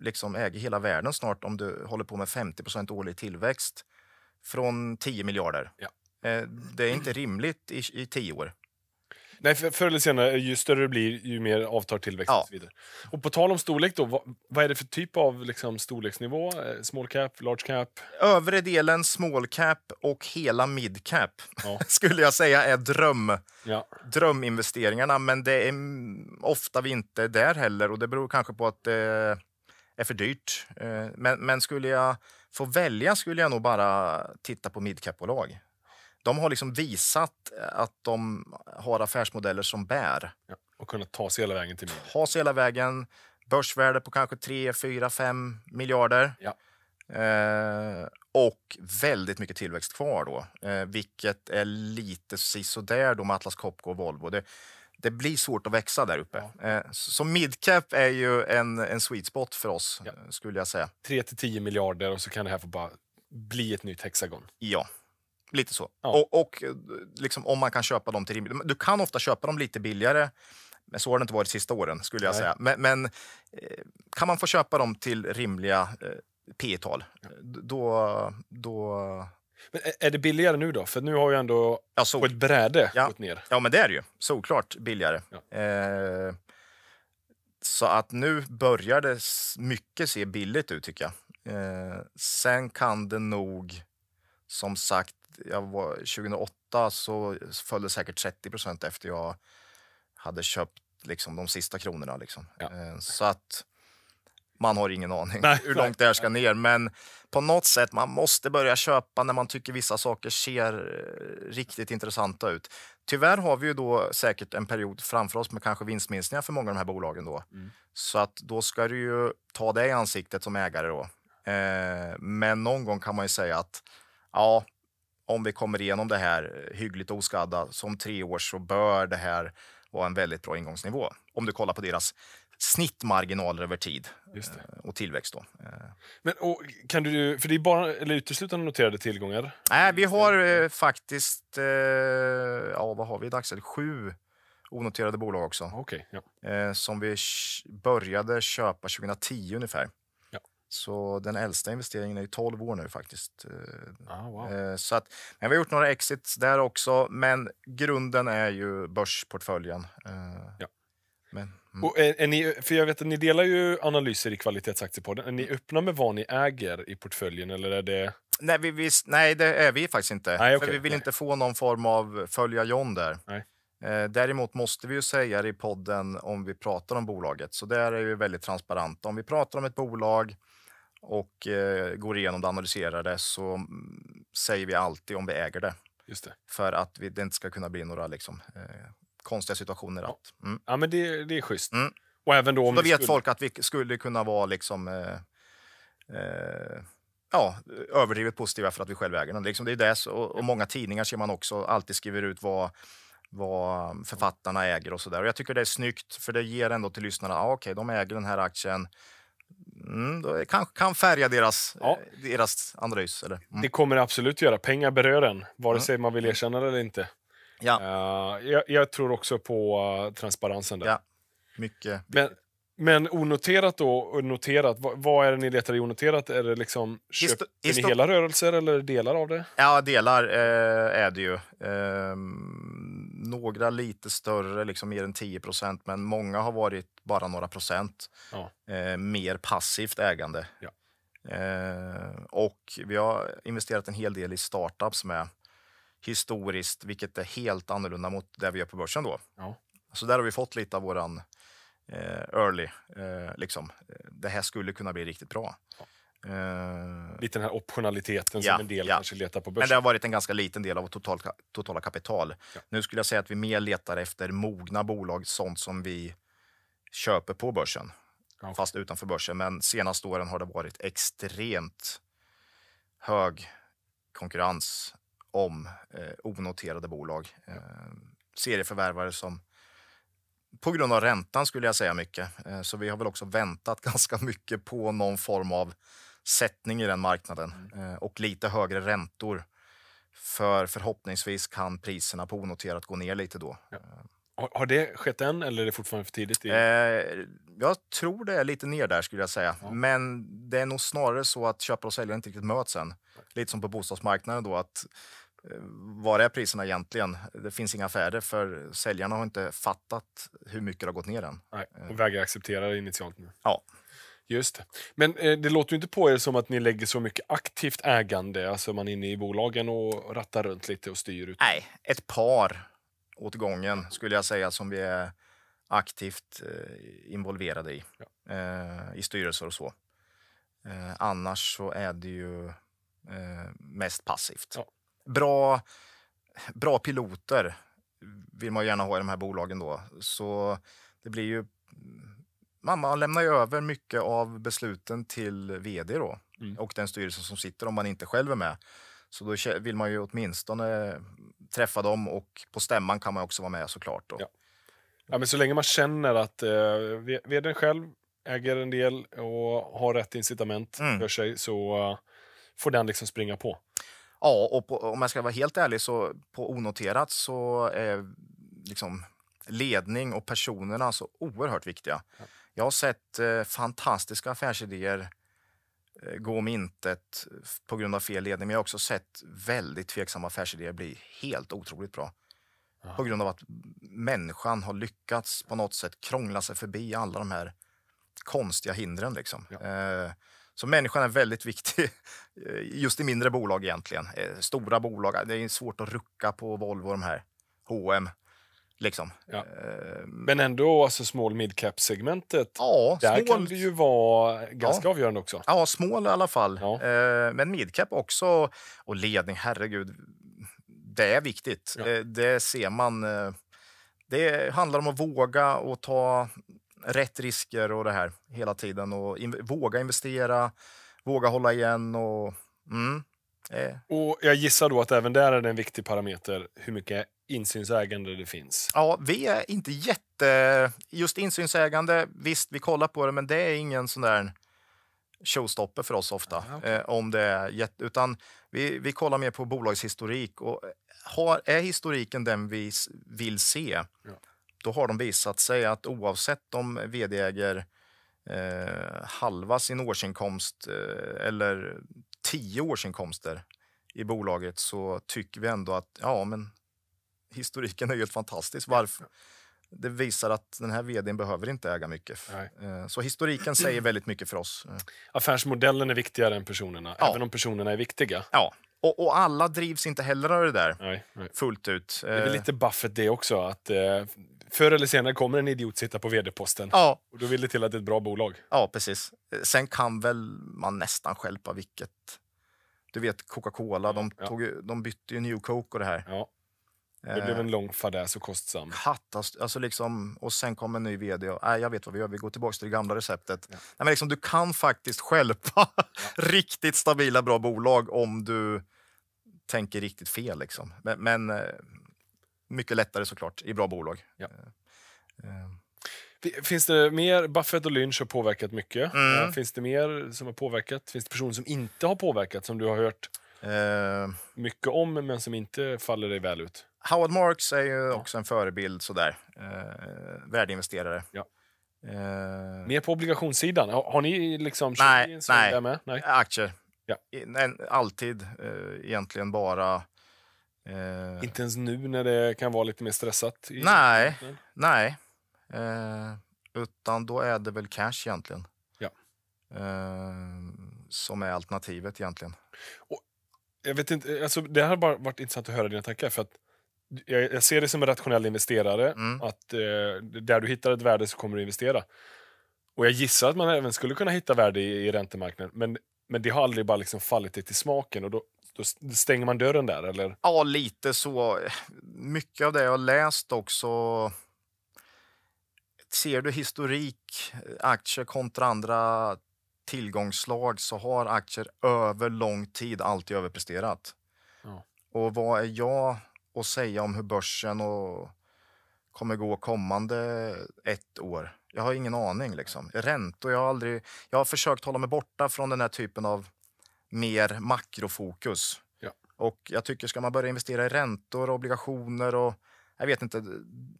liksom äger hela världen snart om du håller på med 50 årlig tillväxt från 10 miljarder. Ja. Det är inte rimligt i, i tio år. Nej, för, förr eller senare, ju större det blir, ju mer avtar tillväxten. Ja. Och så vidare. Och på tal om storlek, då, vad, vad är det för typ av liksom, storleksnivå? Eh, small cap, large cap? Övre delen small cap och hela mid cap ja. skulle jag säga är dröm, ja. dröminvesteringarna. Men det är mm, ofta vi inte där heller och det beror kanske på att det är för dyrt. Eh, men, men skulle jag få välja skulle jag nog bara titta på mid cap-bolag de har liksom visat eh, att de har affärsmodeller som bär. Ja, och kunnat ta sig hela vägen till miljarder. Ta sig hela vägen. Börsvärde på kanske 3, 4, 5 miljarder. Ja. Eh, och väldigt mycket tillväxt kvar då, eh, vilket är lite sisådär då med Atlas Copco och Volvo. Det, det blir svårt att växa där uppe. Ja. Eh, så midcap är ju en, en sweet spot för oss, ja. Eh, skulle jag säga. 3 till 10 miljarder och så kan det här få bara bli ett nytt Hexagon. Ja, Lite så. Ja. Och, och liksom, om man kan köpa dem till rimligt. Du kan ofta köpa dem lite billigare. Men så har det inte varit de sista åren skulle jag Nej. säga. Men, men, eh, kan man få köpa dem till rimliga eh, P tal eh, då, då... Men är det billigare nu då? För nu har ju ändå ja, så... på ett bräde ja. gått ner. Ja, men det är det ju. Såklart billigare. Ja. Eh, så att nu börjar det mycket se billigt ut tycker jag. Eh, sen kan det nog som sagt, jag var, 2008 så följde säkert 30 procent efter jag hade köpt liksom, de sista kronorna. Liksom. Ja. Eh, så att man har ingen aning Nej. hur långt det här ska ner. Men på något sätt, man måste börja köpa när man tycker vissa saker ser eh, riktigt intressanta ut. Tyvärr har vi ju då säkert en period framför oss med kanske vinstminskningar för många av de här bolagen då. Mm. Så att då ska du ju ta det i ansiktet som ägare då. Eh, men någon gång kan man ju säga att ja, om vi kommer igenom det här eh, hyggligt oskadda som tre år så bör det här vara en väldigt bra ingångsnivå. Om du kollar på deras snittmarginaler över tid eh, och tillväxt. Då. Eh. Men, och, kan du, för det är bara, eller uteslutande noterade tillgångar? Nej, vi har eh, mm. faktiskt, eh, ja vad har vi i dagsläget, sju onoterade bolag också. Okay, ja. eh, som vi började köpa 2010 ungefär. Så den äldsta investeringen är 12 år nu faktiskt. Eh, ah, wow. Eh, så att, men vi har gjort några exits där också, men grunden är ju börsportföljen. Eh, ja. Men, mm. och är, är, ni, för jag vet att ni delar ju analyser i Kvalitetsaktiepodden. Är ni mm. öppna med vad ni äger i portföljen eller är det? Nej, vi, vi, nej det är vi faktiskt inte. Nej, okay. för vi vill nej. inte få någon form av följa John där. Nej. Däremot måste vi ju säga det i podden om vi pratar om bolaget, så där är vi väldigt transparenta. Om vi pratar om ett bolag och eh, går igenom det och analyserar det så mm, säger vi alltid om vi äger det. Just det. För att vi, det inte ska kunna bli några liksom, eh, konstiga situationer. Ja. Att, mm. ja, men det, det är schysst. Mm. Och även då om så då vet skulle... folk att vi skulle kunna vara liksom, eh, eh, ja, överdrivet positiva för att vi själva äger den. Liksom, det är det, och, och många tidningar ser man också alltid skriver ut vad vad författarna äger och sådär. Jag tycker det är snyggt för det ger ändå till lyssnarna, ah, okej, okay, de äger den här aktien, Mm, då kanske kan färga deras, ja. Eh, deras Andröjs. Eller? Mm. Det kommer det absolut göra. Pengar berör en, vare mm. sig mm. man vill mm. erkänna det eller inte. Ja. Uh, jag, jag, tror också på uh, transparensen där. Ja. Mycket. Men, men onoterat då, noterat, vad, vad är det ni letar i onoterat? Är det liksom, köper ni hela rörelser eller delar av det? Ja, delar eh, är det ju. Eh, några lite större, liksom mer än 10 procent, men många har varit bara några procent. Ja. Eh, mer passivt ägande. Ja. Eh, och vi har investerat en hel del i startups med historiskt, vilket är helt annorlunda mot det vi gör på börsen då. Ja. Så där har vi fått lite av våran eh, early, eh, liksom. Eh, det här skulle kunna bli riktigt bra. Ja. Eh, Lite den här optionaliteten ja, som en del ja. kanske letar på börsen. Men det har varit en ganska liten del av vårt total, totala kapital. Ja. Nu skulle jag säga att vi mer letar efter mogna bolag, sånt som vi köper på börsen, fast utanför börsen. Men senaste åren har det varit extremt hög konkurrens om eh, onoterade bolag. Eh, serieförvärvare som på grund av räntan skulle jag säga mycket. Eh, så vi har väl också väntat ganska mycket på någon form av sättning i den marknaden mm. eh, och lite högre räntor. För förhoppningsvis kan priserna på onoterat gå ner lite då. Ja. Eh. Har det skett än eller är det fortfarande för tidigt? Eh, jag tror det är lite ner där skulle jag säga. Ja. Men det är nog snarare så att köpare och säljare inte riktigt möts än. Lite som på bostadsmarknaden då att eh, var är priserna egentligen? Det finns inga affärer för säljarna har inte fattat hur mycket det har gått ner än. Nej, och vägrar acceptera det initialt nu. Ja. Just Men eh, det låter ju inte på er som att ni lägger så mycket aktivt ägande, alltså man är inne i bolagen och rattar runt lite och styr ut. Nej, ett par åt gången skulle jag säga som vi är aktivt eh, involverade i, ja. eh, i styrelser och så. Eh, annars så är det ju eh, mest passivt. Ja. Bra, bra piloter vill man gärna ha i de här bolagen då, så det blir ju Mamma lämnar ju över mycket av besluten till vd då, mm. och den styrelsen som sitter om man inte själv är med. Så då vill man ju åtminstone träffa dem och på stämman kan man också vara med såklart. Då. Ja. ja men så länge man känner att eh, vdn själv äger en del och har rätt incitament mm. för sig så får den liksom springa på. Ja, och på, om jag ska vara helt ärlig så på onoterat så är liksom ledning och personerna så oerhört viktiga. Ja. Jag har sett eh, fantastiska affärsidéer eh, gå om intet på grund av fel ledning, men jag har också sett väldigt tveksamma affärsidéer bli helt otroligt bra. Aha. På grund av att människan har lyckats på något sätt krångla sig förbi alla de här konstiga hindren. Liksom. Ja. Eh, så människan är väldigt viktig, eh, just i mindre bolag egentligen. Eh, stora bolag, det är svårt att rucka på Volvo de här. H&M Liksom. Ja. Ehm. Men ändå, alltså small midcap segmentet ja, där small... kan det ju vara ganska ja. avgörande också. Ja, small i alla fall. Ja. Ehm, men midcap också, och ledning, herregud. Det är viktigt. Uh, det ser man. Eh, det handlar om att våga och ta rätt risker och det här hela tiden. Och våga investera, våga hålla igen och... Mm, eh. och jag gissar då att även där är det en viktig parameter hur mycket insynsägande det finns? Ja, vi är inte jätte... Just insynsägande, visst, vi kollar på det, men det är ingen sån där showstopper för oss ofta. Aha, okay. eh, om det är jätt... Utan vi, vi kollar mer på bolagshistorik och har, är historiken den vi vill se, ja. då har de visat sig att oavsett om vd äger eh, halva sin årsinkomst eh, eller tio årsinkomster i bolaget så tycker vi ändå att ja, men historiken är helt fantastisk. Varför? Det visar att den här vdn behöver inte äga mycket. Nej. Eh, så historiken säger väldigt mycket för oss. Eh. Affärsmodellen är viktigare än personerna, ja. även om personerna är viktiga. Ja, och, och, alla drivs inte heller av det där nej, nej. fullt ut. Det är väl eh. lite Buffett det också, att förr eller senare kommer en idiot sitta på vd-posten. Ja. Och då vill det till att det är ett bra bolag. Ja, precis. Sen kan väl man nästan skälpa vilket... Du vet Coca-Cola, ja, de, ja. de bytte ju New Coke och det här. Ja. Det blev eh, en lång fadäs och kostsam. Katastrof. Alltså, alltså liksom, och sen kom en ny vd och äh, jag vet vad vi gör, vi går tillbaka till det gamla receptet. Ja. Nej, men liksom, du kan faktiskt skälpa ja. riktigt stabila, bra bolag om du tänker riktigt fel. Liksom. Men, men eh, mycket lättare såklart i bra bolag. Ja. Eh, finns det mer? Buffett och Lynch har påverkat mycket. Mm. Finns det mer som har påverkat? Finns det personer som inte har påverkat som du har hört? Eh, Mycket om, men som inte faller dig väl ut. Howard Marks är ju också en förebild, sådär. Eh, värdeinvesterare. Ja. Eh, Mer på obligationssidan. Har, har ni liksom nej, en nej. Där med? nej, aktier. Ja. En, alltid eh, egentligen bara... Eh, inte ens nu när det kan vara lite mer stressat? I, nej, men. nej. Eh, utan då är det väl cash egentligen. Ja. Eh, som är alternativet egentligen. Och jag vet inte, alltså, det här har bara varit intressant att höra dina tankar. För att jag, jag ser dig som en rationell investerare, mm. att eh, där du hittar ett värde så kommer du investera. Och jag gissar att man även skulle kunna hitta värde i, i räntemarknaden, men, men det har aldrig bara liksom fallit dig till smaken. Och då, då stänger man dörren där, eller? Ja, lite så. Mycket av det jag har läst också ser du historik, aktier kontra andra tillgångsslag, så har aktier över lång tid alltid överpresterat. Ja. Och vad är jag att säga om hur börsen och kommer gå kommande ett år? Jag har ingen aning. Liksom. Räntor, jag har, aldrig, jag har försökt hålla mig borta från den här typen av mer makrofokus. Ja. Och jag tycker, ska man börja investera i räntor och obligationer och jag vet inte,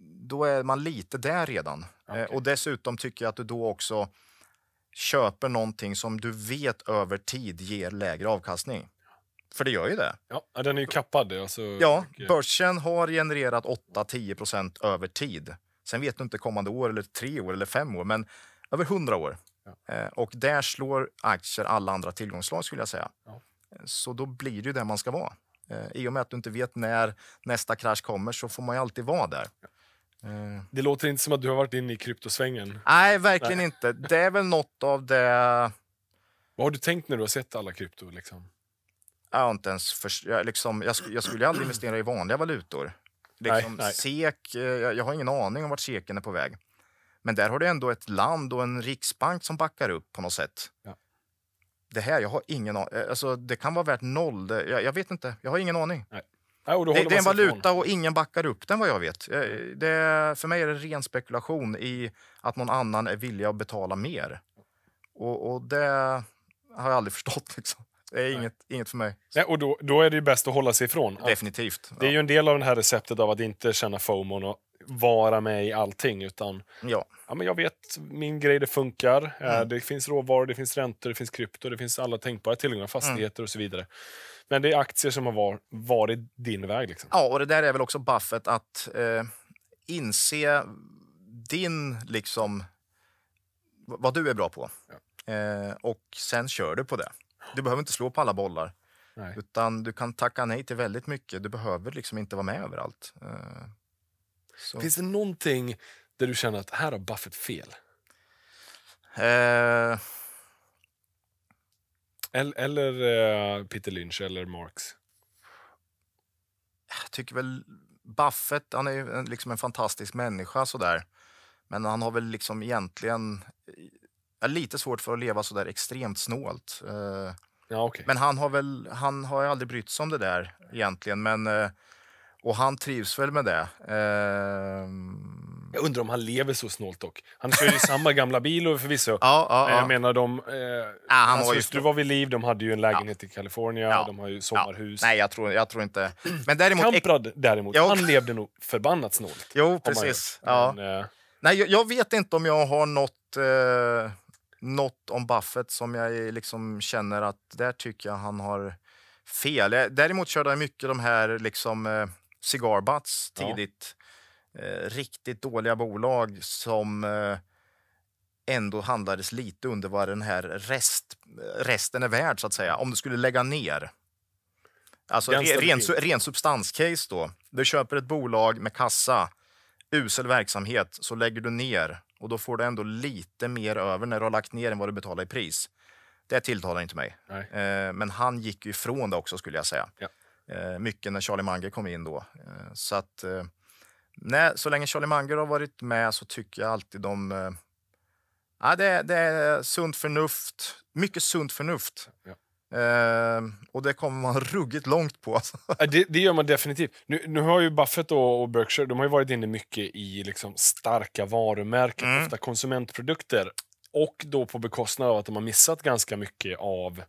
då är man lite där redan. Eh, okay. Och dessutom tycker jag att du då också köper någonting som du vet över tid ger lägre avkastning. För det gör ju det. Ja, den är ju kappad. Alltså... Ja, eh, börsen har genererat 8-10 över tid. Sen vet du inte kommande år, eller tre år eller fem år, men över 100 år. Ja. Eh, och där slår aktier alla andra tillgångsslag skulle jag säga. Ja. Så då blir det ju där man ska vara. Eh, I och med att du inte vet när nästa krasch kommer så får man ju alltid vara där. Ja. Eh. Det låter inte som att du har varit inne i kryptosvängen. Nej, verkligen Nej. inte. Det är väl något av det... Vad har du tänkt när du har sett alla krypto? Liksom? Jag har inte ens för... jag, liksom, jag, sk jag skulle aldrig investera i vanliga valutor. Liksom, nej, nej. SEK, eh, jag, jag, har ingen aning om vart SEKen är på väg. Men där har du ändå ett land och en riksbank som backar upp på något sätt. Ja. Det här, jag har ingen aning. Eh, alltså, det kan vara värt noll. Det, jag, jag, vet inte. Jag har ingen aning. Nej. Nej, det, det är en valuta och ingen backar upp den vad jag vet. Eh, det, för mig är det ren spekulation i att någon annan är villig att betala mer. Och, och det har jag aldrig förstått. Liksom. Det är inget, inget för mig. Nej, och då, då är det bäst att hålla sig ifrån. Definitivt. Ja. Det är ju en del av det här receptet av att inte känna FOMO och vara med i allting. Utan, ja. Ja, men jag vet min grej, det funkar. Eh, mm. Det finns råvaror, det finns räntor, det finns krypto, det finns alla tänkbara tillgångar, mm. fastigheter mm. och så vidare. Men det är aktier som har varit din väg. Liksom. Ja, och det där är väl också Buffett att eh, inse din, liksom, vad du är bra på. Ja. Eh, och sen kör du på det. Du behöver inte slå på alla bollar. Nej. Utan du kan tacka nej till väldigt mycket. Du behöver liksom inte vara med överallt. Eh, så. Finns det någonting där du känner att här har Buffett fel? Eh, eller, eller eh, Peter Lynch eller Marx? Jag tycker väl Buffett, han är ju liksom en fantastisk människa sådär. Men han har väl liksom egentligen eh, är lite svårt för att leva så där extremt snålt. Eh. Ja, okay. Men han har väl, han har ju aldrig brytt sig om det där egentligen. Men, och han trivs väl med det. Ehm, jag undrar om han lever så snålt dock. Han kör ju samma gamla bil och förvisso. Ja, ja, ja. Jag menar de... Eh, han hans alltså, hustru var vid liv, de hade ju en lägenhet i Kalifornien, de har ju sommarhus. Nej, jag tror, jag tror inte... Men däremot... Kamprad däremot, jo. han levde nog förbannat snålt. Jo, precis. Men, eh... Nej, jag, jag, vet inte om jag har nåt eh, något om Buffett som jag liksom känner att där tycker jag han har fel. Eh, däremot körde han mycket de här liksom eh, cigar butts tidigt. Ja. Eh, riktigt dåliga bolag som eh, ändå handlades lite under vad den här rest, resten är värd, så att säga. Om du skulle lägga ner. Alltså ren, ren substanscase då. Du köper ett bolag med kassa, usel verksamhet, så lägger du ner och då får du ändå lite mer över när du har lagt ner än vad du betalar i pris. Det tilltalar inte mig. Nej. Eh, men han gick ifrån det också skulle jag säga. Ja. Eh, mycket när Charlie Munger kom in då. Så att nej, så länge Charlie Munger har varit med så tycker jag alltid de... Eh, ja, det, det, är sunt förnuft. Mycket sunt förnuft. Ja. Eh, och det kommer man ruggigt långt på. Alltså. Det, det, gör man definitivt. Nu, nu har ju Buffett och, och, Berkshire de har varit inne mycket i liksom starka varumärken, mm. ofta konsumentprodukter. Och då på bekostnad av att de har missat ganska mycket av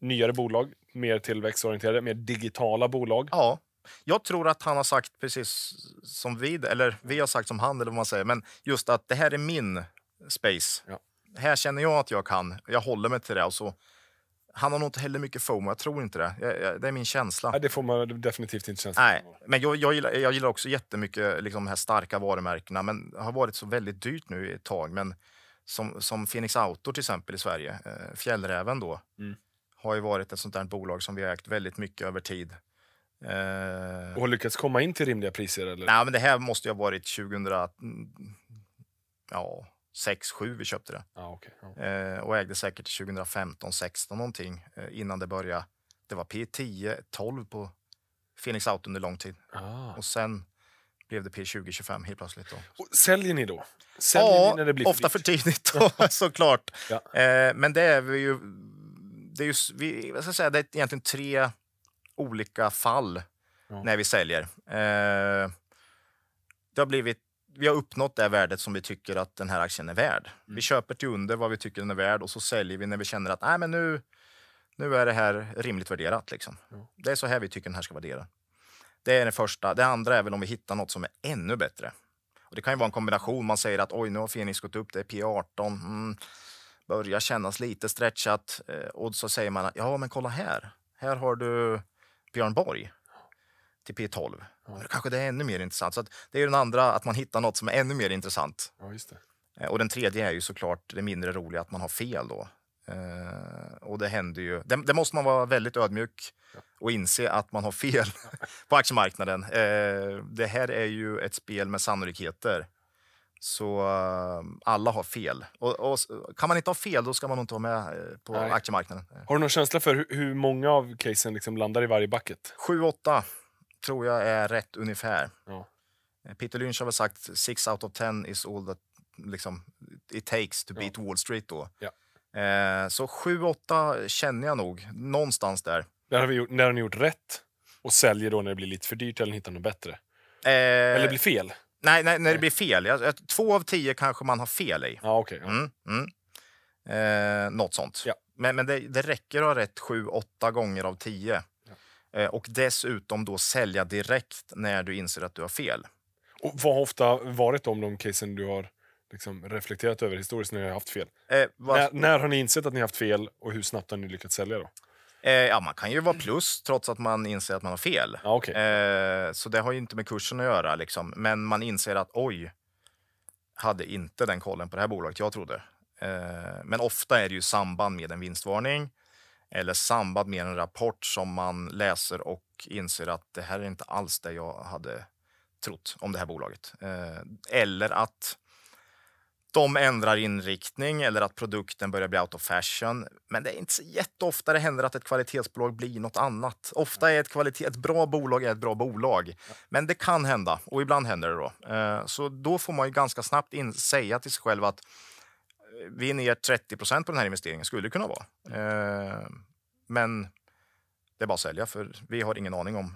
nyare bolag, mer tillväxtorienterade, mer digitala bolag. Ja. Jag tror att han har sagt precis som vi, eller vi har sagt som han, eller vad man säger, men just att det här är min space. Ja. Här känner jag att jag kan, jag håller mig till det. Och så, han har nog inte heller mycket fomo, jag tror inte det. Jag, jag, det är min känsla. Nej, det får man definitivt inte känslan Nej, men jag, jag, gillar, jag gillar också jättemycket liksom, de här starka varumärkena, men det har varit så väldigt dyrt nu ett tag. Men som, som Phoenix Outdoor till exempel i Sverige, eh, Fjällräven då, mm. har ju varit ett sånt där bolag som vi har ägt väldigt mycket över tid. Eh, och har lyckats komma in till rimliga priser? Eller? Nej, men det här måste ju ha varit 2006, mm, Ja, 7 vi köpte det. Ah, okay. ah. Eh, och ägde säkert 2015, 16 någonting eh, innan det började. Det var P10, 12 på Phoenix Out under lång tid. Ah. Och sen blev det P20, 25 helt plötsligt. Då. Och säljer ni då? Säljer ja, ni när det blir ofta för tidigt då, såklart. Ja. men det är vi ju... Det är, ju, vi, jag ska säga, det är egentligen tre olika fall ja. när vi säljer. Eh, det har blivit, vi har uppnått det värdet som vi tycker att den här aktien är värd. Mm. Vi köper till under vad vi tycker den är värd och så säljer vi när vi känner att Nej, men nu, nu är det här rimligt värderat. Liksom. Ja. Det är så här vi tycker den här ska värderas. Det är det första. Det andra är väl om vi hittar något som är ännu bättre. Och det kan ju vara en kombination. Man säger att oj, nu har Fenix gått upp, det är P18. Mm, börjar kännas lite stretchat. Eh, och så säger man att ja, men kolla här. Här har du Björn Borg till P12. Då Kanske det är ännu mer intressant. Så det är den andra, att man hittar något som är ännu mer intressant. Ja, eh, och den tredje är ju såklart det mindre roliga, att man har fel då. Uh, och det händer ju. Det, det, måste man vara väldigt ödmjuk och inse att man har fel på aktiemarknaden. Uh, det här är ju ett spel med sannolikheter så eh, alla har fel. Och, och, kan man inte ha fel, då ska man inte vara med eh, på Nej. aktiemarknaden. Eh. Har du någon känsla för hur många av casen liksom landar i varje bucket? 7-8 tror jag är rätt ungefär. Ja. Peter Lynch har väl sagt 6 out of 10 is all that liksom, it takes to beat Wall Street. Då. Ja. Eh, så 7-8 känner jag nog, någonstans där. När har, vi gjort, när har ni gjort rätt och säljer då när det blir lite för dyrt eller hittar något bättre? Eh, eller blir fel? Nej, nej, när det blir fel. två av tio kanske man har fel i. Ja, okay, ja. Mm, mm. Eh, något sånt. Ja. Men, men det, det, räcker att ha rätt sju, åtta gånger av tio. Eh, och dessutom då sälja direkt när du inser att du har fel. Och vad har ofta varit om de casen du har liksom reflekterat över historiskt när ni har haft fel? Eh, när, när, har ni insett att ni har haft fel och hur snabbt har ni lyckats sälja då? Eh, ja, man kan ju vara plus trots att man inser att man har fel. Ja, okay. eh, så det har ju inte med kursen att göra. Liksom. Men man inser att oj, hade inte den kollen på det här bolaget jag trodde. Eh, men ofta är det ju samband med en vinstvarning eller samband med en rapport som man läser och inser att det här är inte alls det jag hade trott om det här bolaget. Eh, eller att de ändrar inriktning eller att produkten börjar bli out of fashion. Men det är inte så jätteofta det händer att ett kvalitetsbolag blir något annat. Ofta är ett, kvalitet, ett bra bolag ett bra bolag, men det kan hända och ibland händer det då. Eh, så då får man ganska snabbt in, säga till sig själv att eh, vi är ner 30 procent på den här investeringen, skulle det kunna vara. Eh, men det är bara att sälja, för vi har ingen aning om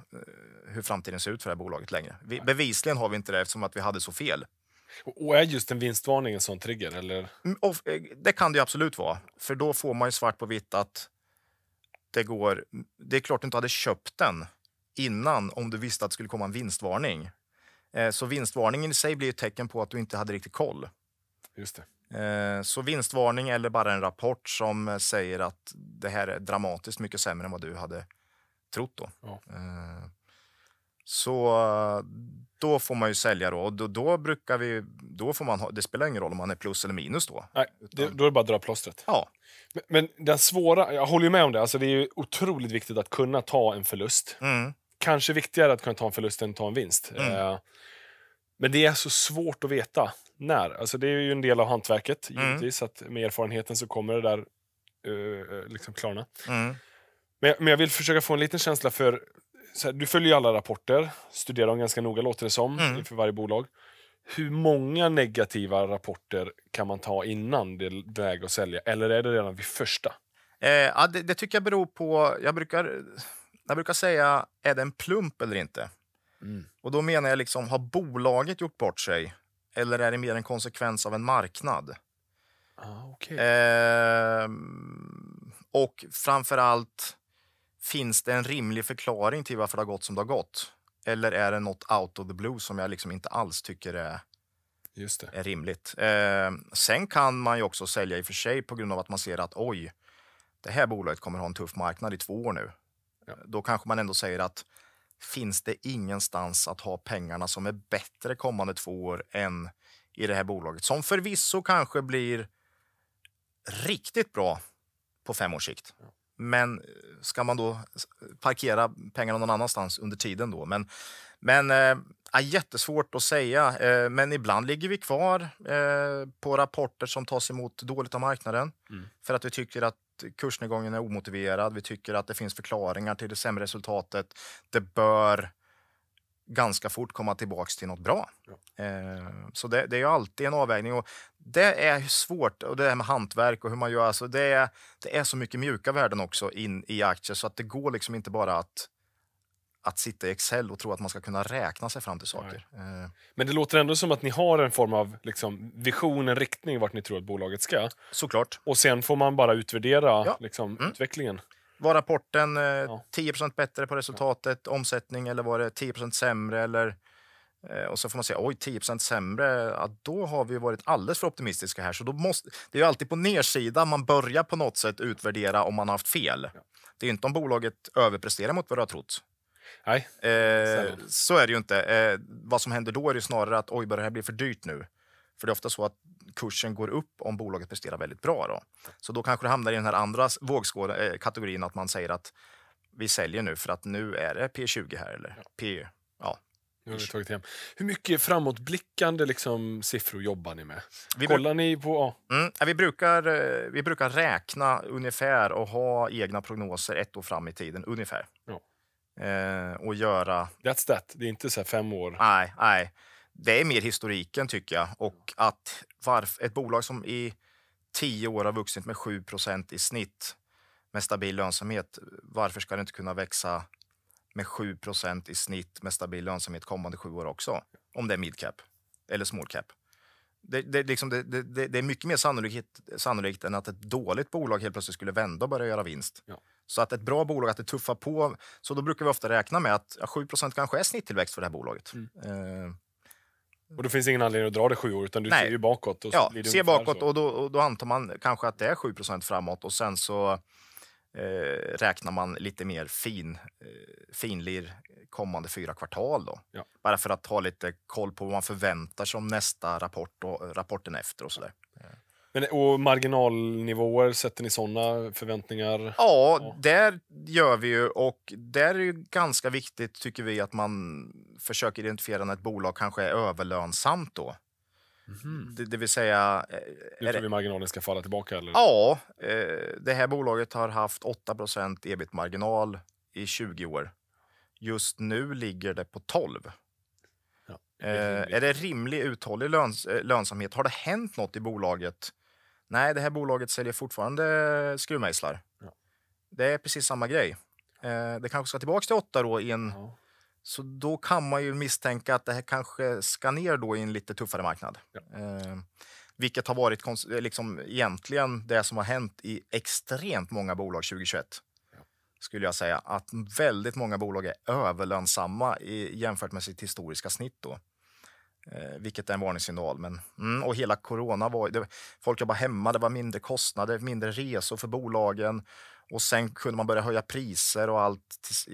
hur framtiden ser ut för det här bolaget längre. bevisligen har vi inte det eftersom att vi hade så fel och är just en vinstvarning en sån trigger? Eller? Mm, eh, det kan det absolut vara, för då får man ju svart på vitt att det går... Det är klart att du inte hade köpt den innan om du visste att det skulle komma en vinstvarning. Eh, så vinstvarningen i sig blir ett tecken på att du inte hade riktigt koll. Just det. Eh, så vinstvarning eller bara en rapport som säger att det här är dramatiskt mycket sämre än vad du hade trott. Då. Ja. Så då får man ju sälja då. Och då, då brukar vi, då får man ha, det spelar ingen roll om man är plus eller minus då. Nej, det, då är det bara att dra plåstret. Ja. Men, men, den svåra, jag håller ju med om det, alltså det är ju otroligt viktigt att kunna ta en förlust. Mm. Kanske viktigare att kunna ta en förlust än att ta en vinst. Mm. Eh, men det är så svårt att veta när. Alltså det är ju en del av hantverket, mm. givetvis, mm. att med erfarenheten så kommer det där eh, eh liksom klarna. Mm. Men, men jag vill försöka få en liten känsla för här, du följer ju alla rapporter, studerar dem ganska noga låter det som, mm. inför varje bolag. Hur många negativa rapporter kan man ta innan det är väg att sälja? Eller är det redan vid första? Eh, ja, det, det, tycker jag beror på... Jag brukar, jag brukar säga, är det en plump eller inte? Mm. Och då menar jag, liksom, har bolaget gjort bort sig? Eller är det mer en konsekvens av en marknad? Ah, okay. eh, och framför allt finns det en rimlig förklaring till varför det har gått som det har gått? Eller är det nåt out of the blue som jag liksom inte alls tycker är, är rimligt? Eh, sen kan man ju också sälja i och för sig på grund av att man ser att oj, det här bolaget kommer ha en tuff marknad i två år nu. Ja. Då kanske man ändå säger att finns det ingenstans att ha pengarna som är bättre kommande två år än i det här bolaget som förvisso kanske blir riktigt bra på fem års sikt. Ja. Men eh, ska man då parkera pengarna någon annanstans under tiden då? Men, men äh, jättesvårt att säga. Äh, men ibland ligger vi kvar äh, på rapporter som tas emot dåligt av marknaden mm. för att vi tycker att kursnedgången är omotiverad. Vi tycker att det finns förklaringar till det sämre resultatet. Det bör ganska fort komma tillbaka till något bra. Ja. Eh, så det, det, är ju alltid en avvägning och det är svårt och det här med hantverk och hur man gör. Alltså det, är, det är så mycket mjuka värden också in i aktier så att det går liksom inte bara att att sitta i Excel och tro att man ska kunna räkna sig fram till saker. Eh. Men det låter ändå som att ni har en form av liksom, vision, en riktning vart ni tror att bolaget ska. Såklart. Och sen får man bara utvärdera ja. liksom, mm. utvecklingen. Var rapporten eh, ja. 10 bättre på resultatet, ja. omsättning eller var det 10 sämre? Eller, eh, och så får man säga oj, 10 sämre. Ja, då har vi varit alldeles för optimistiska här. Så då måste, det är alltid på nedsidan man börjar på något sätt utvärdera om man har haft fel. Ja. Det är inte om bolaget överpresterar mot vad du har trott. Nej. Eh, så är det ju inte. Eh, vad som händer då är ju snarare att oj, börjar det här bli för dyrt nu? För det är ofta så att kursen går upp om bolaget presterar väldigt bra. Då. Så då kanske det hamnar i den här andra vågskålen, eh, att man säger att vi säljer nu för att nu är det P20 här eller P... Ja. Nu har vi tagit hem. Hur mycket framåtblickande liksom, siffror jobbar ni med? Vi Kollar ni på... Mm, vi, brukar, eh, vi brukar räkna ungefär och ha egna prognoser ett år fram i tiden, ungefär. Ja. Eh, och göra... That's that. Det är inte så fem år? Nej, nej det är mer historiken tycker jag och att varf, ett bolag som i tio år har vuxit med 7 i snitt med stabil lönsamhet. Varför ska det inte kunna växa med 7 i snitt med stabil lönsamhet kommande sju år också? Om det är midcap eller small cap. Det, det, liksom, det, det är mycket mer sannolikt, sannolikt, än att ett dåligt bolag helt plötsligt skulle vända och börja göra vinst. Ja. Så att ett bra bolag, att det tuffar på. Så då brukar vi ofta räkna med att ja, 7 kanske är snitttillväxt för det här bolaget. Mm. Eh, Mm. Och då finns ingen anledning att dra det sju år, utan du Nej. ser ju bakåt. Och ja, blir det ser bakåt så. och då, och då antar man kanske att det är 7 framåt och sen så eh, räknar man lite mer fin, eh, finlir kommande fyra kvartal. Då. Ja. Bara för att ha lite koll på vad man förväntar sig om nästa rapport och rapporten efter och så där. Ja. Men, och marginalnivåer, sätter ni såna förväntningar? Ja, ja, där gör vi ju. Och där är det ganska viktigt, tycker vi, att man försöker identifiera när ett bolag kanske är överlönsamt. Då. Mm. Det, det, vill säga... Eh, nu tror det... vi marginalen ska falla tillbaka? Eller? Ja. Eh, det här bolaget har haft 8 ebit-marginal i 20 år. Just nu ligger det på 12. Ja, det är, eh, är det rimlig uthållig löns lönsamhet? Har det hänt nåt i bolaget Nej, det här bolaget säljer fortfarande skruvmejslar. Ja. Det är precis samma grej. Eh, det kanske ska tillbaka till åtta då i Ja. Så då kan man ju misstänka att det här kanske ska ner då i en lite tuffare marknad. Ja. Eh, vilket har varit liksom egentligen det som har hänt i extremt många bolag 2021. Skulle jag säga att väldigt många bolag är överlönsamma i, jämfört med sitt historiska snitt då. Eh, vilket är en varningssignal. Men, mm, och hela corona var, det, folk jobbade hemma, det var mindre kostnader, mindre resor för bolagen och sen kunde man börja höja priser och allt tills,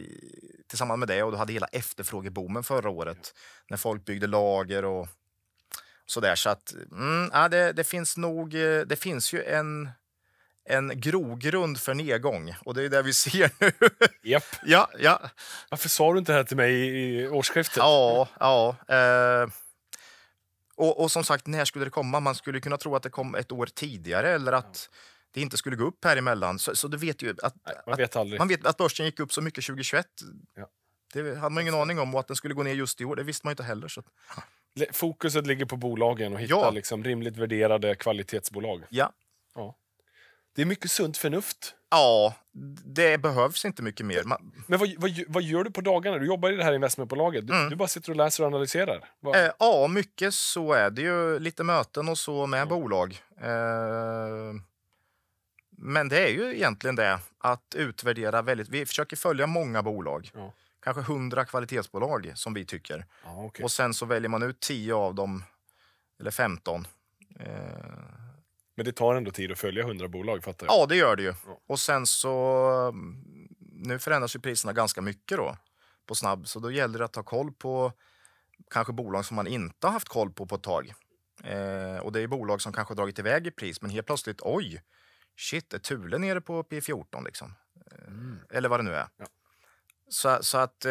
tillsammans med det. Och du hade hela efterfrågeboomen förra året när folk byggde lager och sådär. Så att mm, ja, det, det, finns nog, eh, det finns ju en en grogrund för nedgång. Och det är det vi ser nu. Yep. ja, ja. Varför sa du inte det här till mig i årsskiftet? Ja, ja. Eh och, och, som sagt, när skulle det komma? Man skulle kunna tro att det kom ett år tidigare eller att det inte skulle gå upp här emellan. Så, så du vet ju att, Nej, man, vet aldrig. Att, man vet att börsen gick upp så mycket 2021. Ja. Det hade man ingen aning om. Och att den skulle gå ner just i år, det visste man inte heller. Så. Fokuset ligger på bolagen och hitta ja. liksom rimligt värderade kvalitetsbolag. Ja. ja. Det är mycket sunt förnuft Ja, det behövs inte mycket mer. Man... Men vad, vad, vad, gör du på dagarna? Du jobbar i det här investmentbolaget. Du, mm. du bara sitter och läser och analyserar? Vad... Eh, ja, mycket så är det ju. Lite möten och så med mm. bolag. Eh... Men det är ju egentligen det, att utvärdera väldigt... Vi försöker följa många bolag. Ja. Kanske hundra kvalitetsbolag som vi tycker. Ah, okay. Och sen så väljer man ut tio av dem, eller 15, men det tar ändå tid att följa 100 bolag fattar jag. Ja, det gör det ju. Ja. Och sen så, mm, nu förändras ju priserna ganska mycket då på snabb, så då gäller det att ha koll på kanske bolag som man inte har haft koll på på ett tag. Eh, och det är bolag som kanske dragit iväg i pris, men helt plötsligt, oj, shit, är Thule nere på P14 liksom? Eh, mm. Eller vad det nu är. Ja. Så, så, att eh,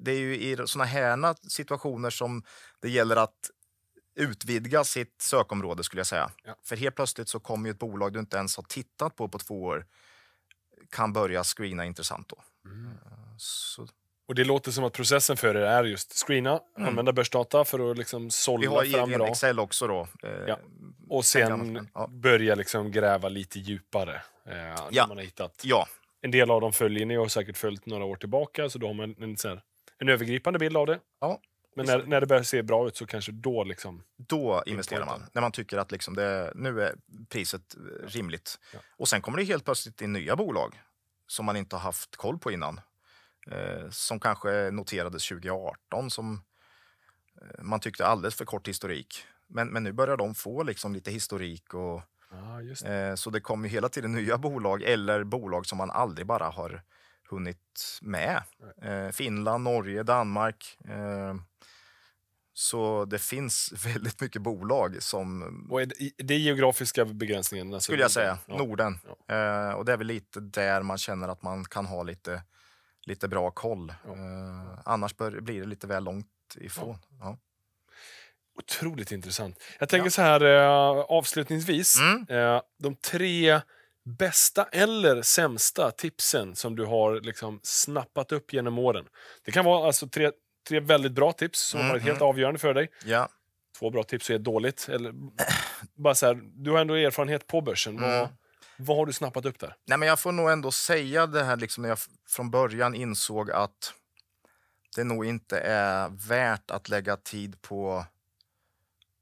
det är ju i såna här situationer som det gäller att utvidga sitt sökområde skulle jag säga. Ja. För helt plötsligt så kommer ett bolag du inte ens har tittat på på två år kan börja screena intressant då. Mm. Eh, så. Och det låter som att processen för er är just screena, mm. använda börsdata för att liksom sålla fram bra. Vi har egen Excel också då. Eh, ja. Och sen ja. börja liksom gräva lite djupare. Eh, när man har hittat. Ja. En del av dem följer ni och har säkert följt några år tillbaka, så då har man en, en, en övergripande bild av det. Ja. Men när, när det börjar se bra ut så kanske då liksom... Då investerar man. När man tycker att liksom det, nu är priset eh, rimligt. Ja. Och sen kommer det helt plötsligt in nya bolag som man inte har haft koll på innan. Eh, som kanske noterades 2018 som eh, man tyckte alldeles för kort historik. Men, men nu börjar de få liksom lite historik. Och, ah, det. Eh, så det kommer hela tiden nya bolag eller bolag som man aldrig bara har hunnit med. Eh, Finland, Norge, Danmark. Eh, så det finns väldigt mycket bolag som... Och är det, det är geografiska begränsningen? Alltså skulle jag säga. Ja. Norden. Ja. Eh, och det är väl lite där man känner att man kan ha lite, lite bra koll. Ja. Eh, annars bör, blir det lite väl långt ifrån. Otroligt intressant. Jag tänker så här eh, avslutningsvis. Mm. Eh, de tre bästa eller sämsta tipsen som du har liksom snappat upp genom åren. Det kan vara alltså tre, tre väldigt bra tips som mm, har varit helt mm-hmm. avgörande för dig. Ja. Två bra tips är dåligt. Eller, bara så här, du har ändå erfarenhet på börsen. Mm. Vad, vad har du snappat upp där? Nej, men jag får nog ändå säga det här liksom när jag från början insåg att det nog inte är värt att lägga tid på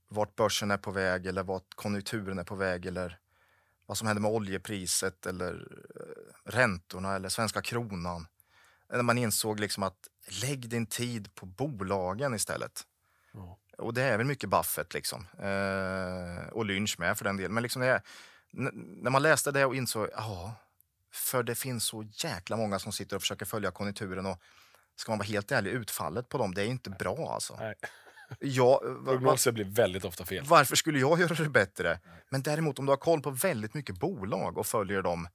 vart börsen är på väg eller vart konjunkturen är på väg eller vad som händer med oljepriset eller eh, räntorna eller svenska kronan. När man insåg liksom att lägg din tid på bolagen istället. Mm. Och det är väl mycket Buffett liksom. Eh, och Lynch med för den delen. Men liksom är, när man läste det och insåg, ja, för det finns så jäkla många som sitter och försöker följa konjunkturen och ska man vara helt ärlig, utfallet på dem, det är inte bra alltså. Nej. Eh, Prognoser blir väldigt ofta fel. Varför skulle jag göra det bättre? Men däremot om du har koll på väldigt mycket bolag och följer dem.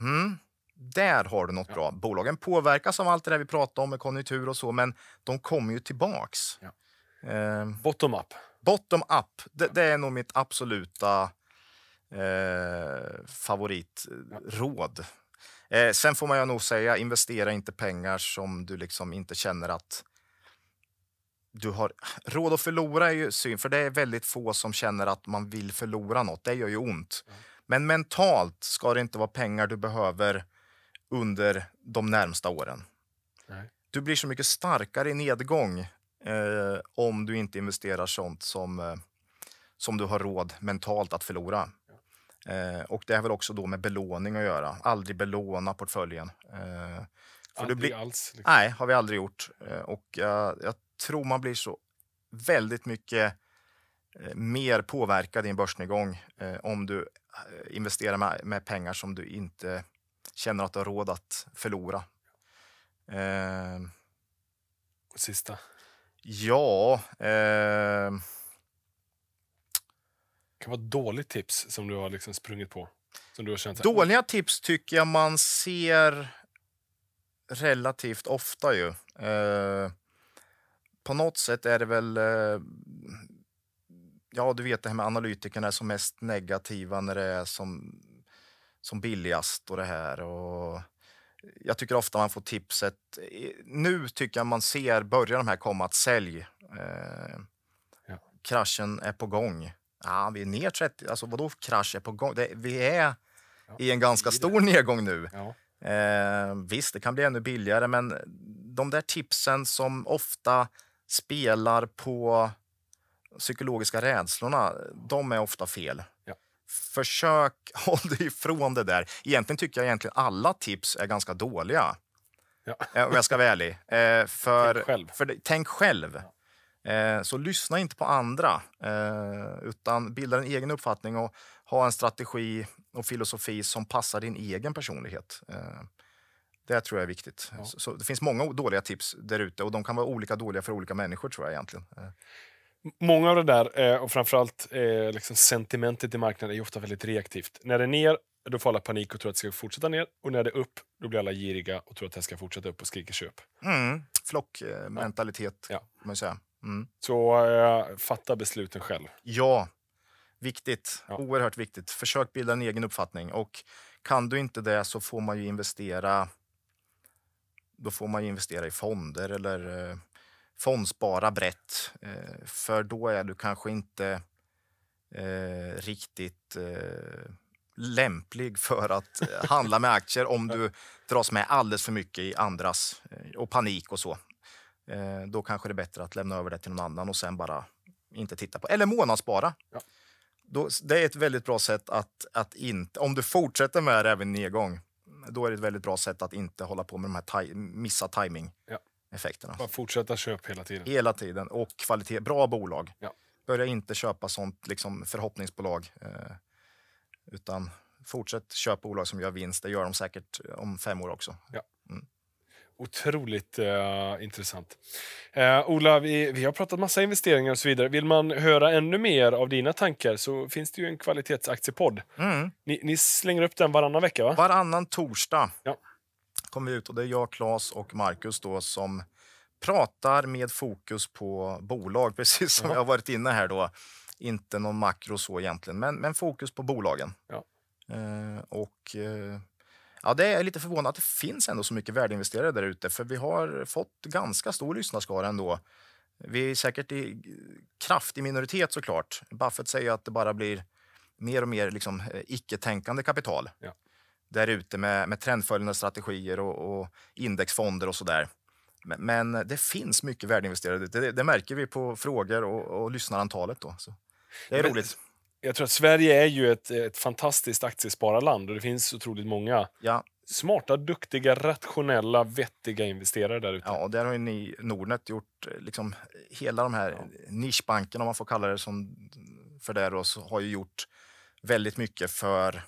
Mm, där har du något ja. bra. Bolagen påverkas av allt det där vi pratar om med konjunktur och så, men de kommer ju tillbaks. Ja. Eh, bottom up. Bottom up. Det, det är nog mitt absoluta eh, favoritråd. Eh, sen får man ju nog säga, investera inte pengar som du liksom inte känner att du har råd att förlora är ju synd, för det är väldigt få som känner att man vill förlora något. Det gör ju ont. Mm. Men mentalt ska det inte vara pengar du behöver under de närmsta åren. Nej. Du blir så mycket starkare i nedgång eh, om du inte investerar sånt som, eh, som du har råd mentalt att förlora. Eh, och det har väl också då med belåning att göra. Aldrig belåna portföljen. Eh, för aldrig blir... alls? Liksom. Nej, har vi aldrig gjort. Eh, och jag tror man blir så väldigt mycket eh, mer påverkad i en börsnedgång eh, om du eh, investerar med, pengar som du inte känner att du har råd att förlora. Och Sista? Ja... Eh, det kan vara dåligt tips som du har liksom sprungit på? Som du har känt Dåliga tips tycker jag man ser relativt ofta. ju. Eh, på något sätt är det väl eh, Ja, du vet det här med analytikerna är som mest negativa när det är som, som billigast och det här. Och jag tycker ofta man får tipset. Eh, nu tycker jag man ser, börjar de här komma, att sälj. Eh, ja. Kraschen är på gång. Ja, vi är ner 30, alltså vadå krasch är på gång? Det, vi är ja, i en ganska stor nedgång nu. Ja. Eh, visst, det kan bli ännu billigare, men de där tipsen som ofta spelar på psykologiska rädslorna, de är ofta fel. Ja. Försök håll dig ifrån det där. Egentligen tycker jag egentligen alla tips är ganska dåliga. Ja. Eh, om jag ska vara ärlig. Eh, för, tänk själv. För, tänk själv. Ja. Eh, så lyssna inte på andra, eh, utan bilda en egen uppfattning och ha en strategi och filosofi som passar din egen personlighet. Eh, det tror jag är viktigt. Ja. Så, så, det finns många dåliga tips där ute och de kan vara olika dåliga för olika människor tror jag egentligen. Eh. Många av det där, eh, och framförallt eh, liksom sentimentet i marknaden, är ofta väldigt reaktivt. När det är ner, då får alla panik och tror att det ska fortsätta ner. Och när det är upp, då blir alla giriga och tror att det ska fortsätta upp och skriker köp. Mm. Flockmentalitet, ja. kan man säga. Mm. Så fatta besluten själv. Ja, viktigt. Ja. Oerhört viktigt. Försök bilda en egen uppfattning. Och kan du inte det så får man ju investera då får man investera i fonder eller eh, fondspara brett. Eh, för då är du kanske inte eh, riktigt eh, lämplig för att eh, handla med aktier om du dras med alldeles för mycket i andras eh, och panik och så. Då kanske det är bättre att lämna över det till någon annan och sen bara inte titta på. Eller månadsspara. Ja. Då, det är ett väldigt bra sätt att, att inte, om du fortsätter med det även nedgång, då är det ett väldigt bra sätt att inte hålla på med de här taj missa timing effekterna. Bara fortsätta köp hela tiden. Hela tiden och kvalitet, bra bolag. Ja. Börja inte köpa sånt liksom förhoppningsbolag eh, utan fortsätt köpa bolag som gör vinst. Det gör de säkert eh, om fem år också. Ja. Otroligt eh, intressant. Eh, Ola, vi, vi har pratat massa investeringar och så vidare. Vill man höra ännu mer av dina tankar så finns det ju en kvalitetsaktiepodd. Mm. Ni, ni, slänger upp den varannan vecka? va? Varannan torsdag ja. kommer vi ut och det är jag, Claes och Marcus då som pratar med fokus på bolag, precis som ja. jag varit inne här då. Inte någon makro så egentligen, men, men fokus på bolagen. Ja. Eh, och eh, Ja, det är lite förvånande att det finns ändå så mycket värdeinvesterare där ute, för vi har fått ganska stor lyssnarskara ändå. Vi är säkert i kraftig minoritet såklart. Buffett säger att det bara blir mer och mer liksom, eh, icke-tänkande kapital ja. där ute med, med trendföljande strategier och, och indexfonder och sådär. Men, men det finns mycket värdeinvesterare. Det, det, märker vi på frågor och, och lyssnarantalet. Då, så. Det är roligt jag tror att Sverige är ju ett, ett fantastiskt aktiespararland och det finns otroligt många ja. smarta, duktiga, rationella, vettiga investerare där ute. Ja, och där har ju ni, Nordnet gjort eh, liksom hela de här ja. nischbankerna, om man får kalla det som för det då, så har ju gjort väldigt mycket för, eh,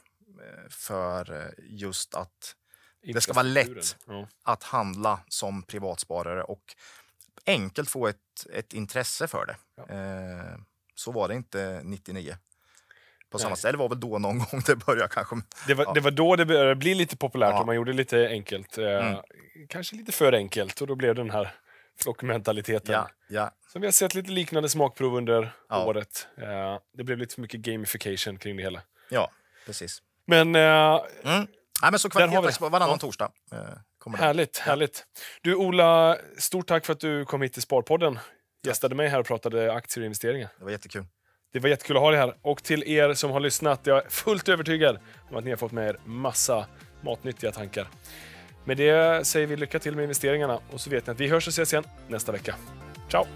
för eh, just att det ska vara lätt ja. att handla som privatsparare och enkelt få ett, ett intresse för det. Ja. Eh, så var det inte 99 på samma ställe. Det var väl då någon gång det började kanske. Det var, ja. det var då det började bli lite populärt ja. och man gjorde lite enkelt. Eh, mm. Kanske lite för enkelt och då blev det den här flockmentaliteten. Ja, ja. Som vi har sett lite liknande smakprov under ja. året. Eh, det blev lite för mycket gamification kring det hela. Ja, precis. Men... Eh, mm. Nej, men så kvalitet varannan ja. torsdag. Kommer härligt, det. härligt. Du Ola, stort tack för att du kom hit till Sparpodden. Gästade mig här och pratade aktier och investeringar. Det var jättekul. Det var jättekul att ha det här. Och till er som har lyssnat, jag är fullt övertygad om att ni har fått med er massa matnyttiga tankar. Med det säger vi lycka till med investeringarna och så vet ni att vi hörs och ses igen nästa vecka. Ciao!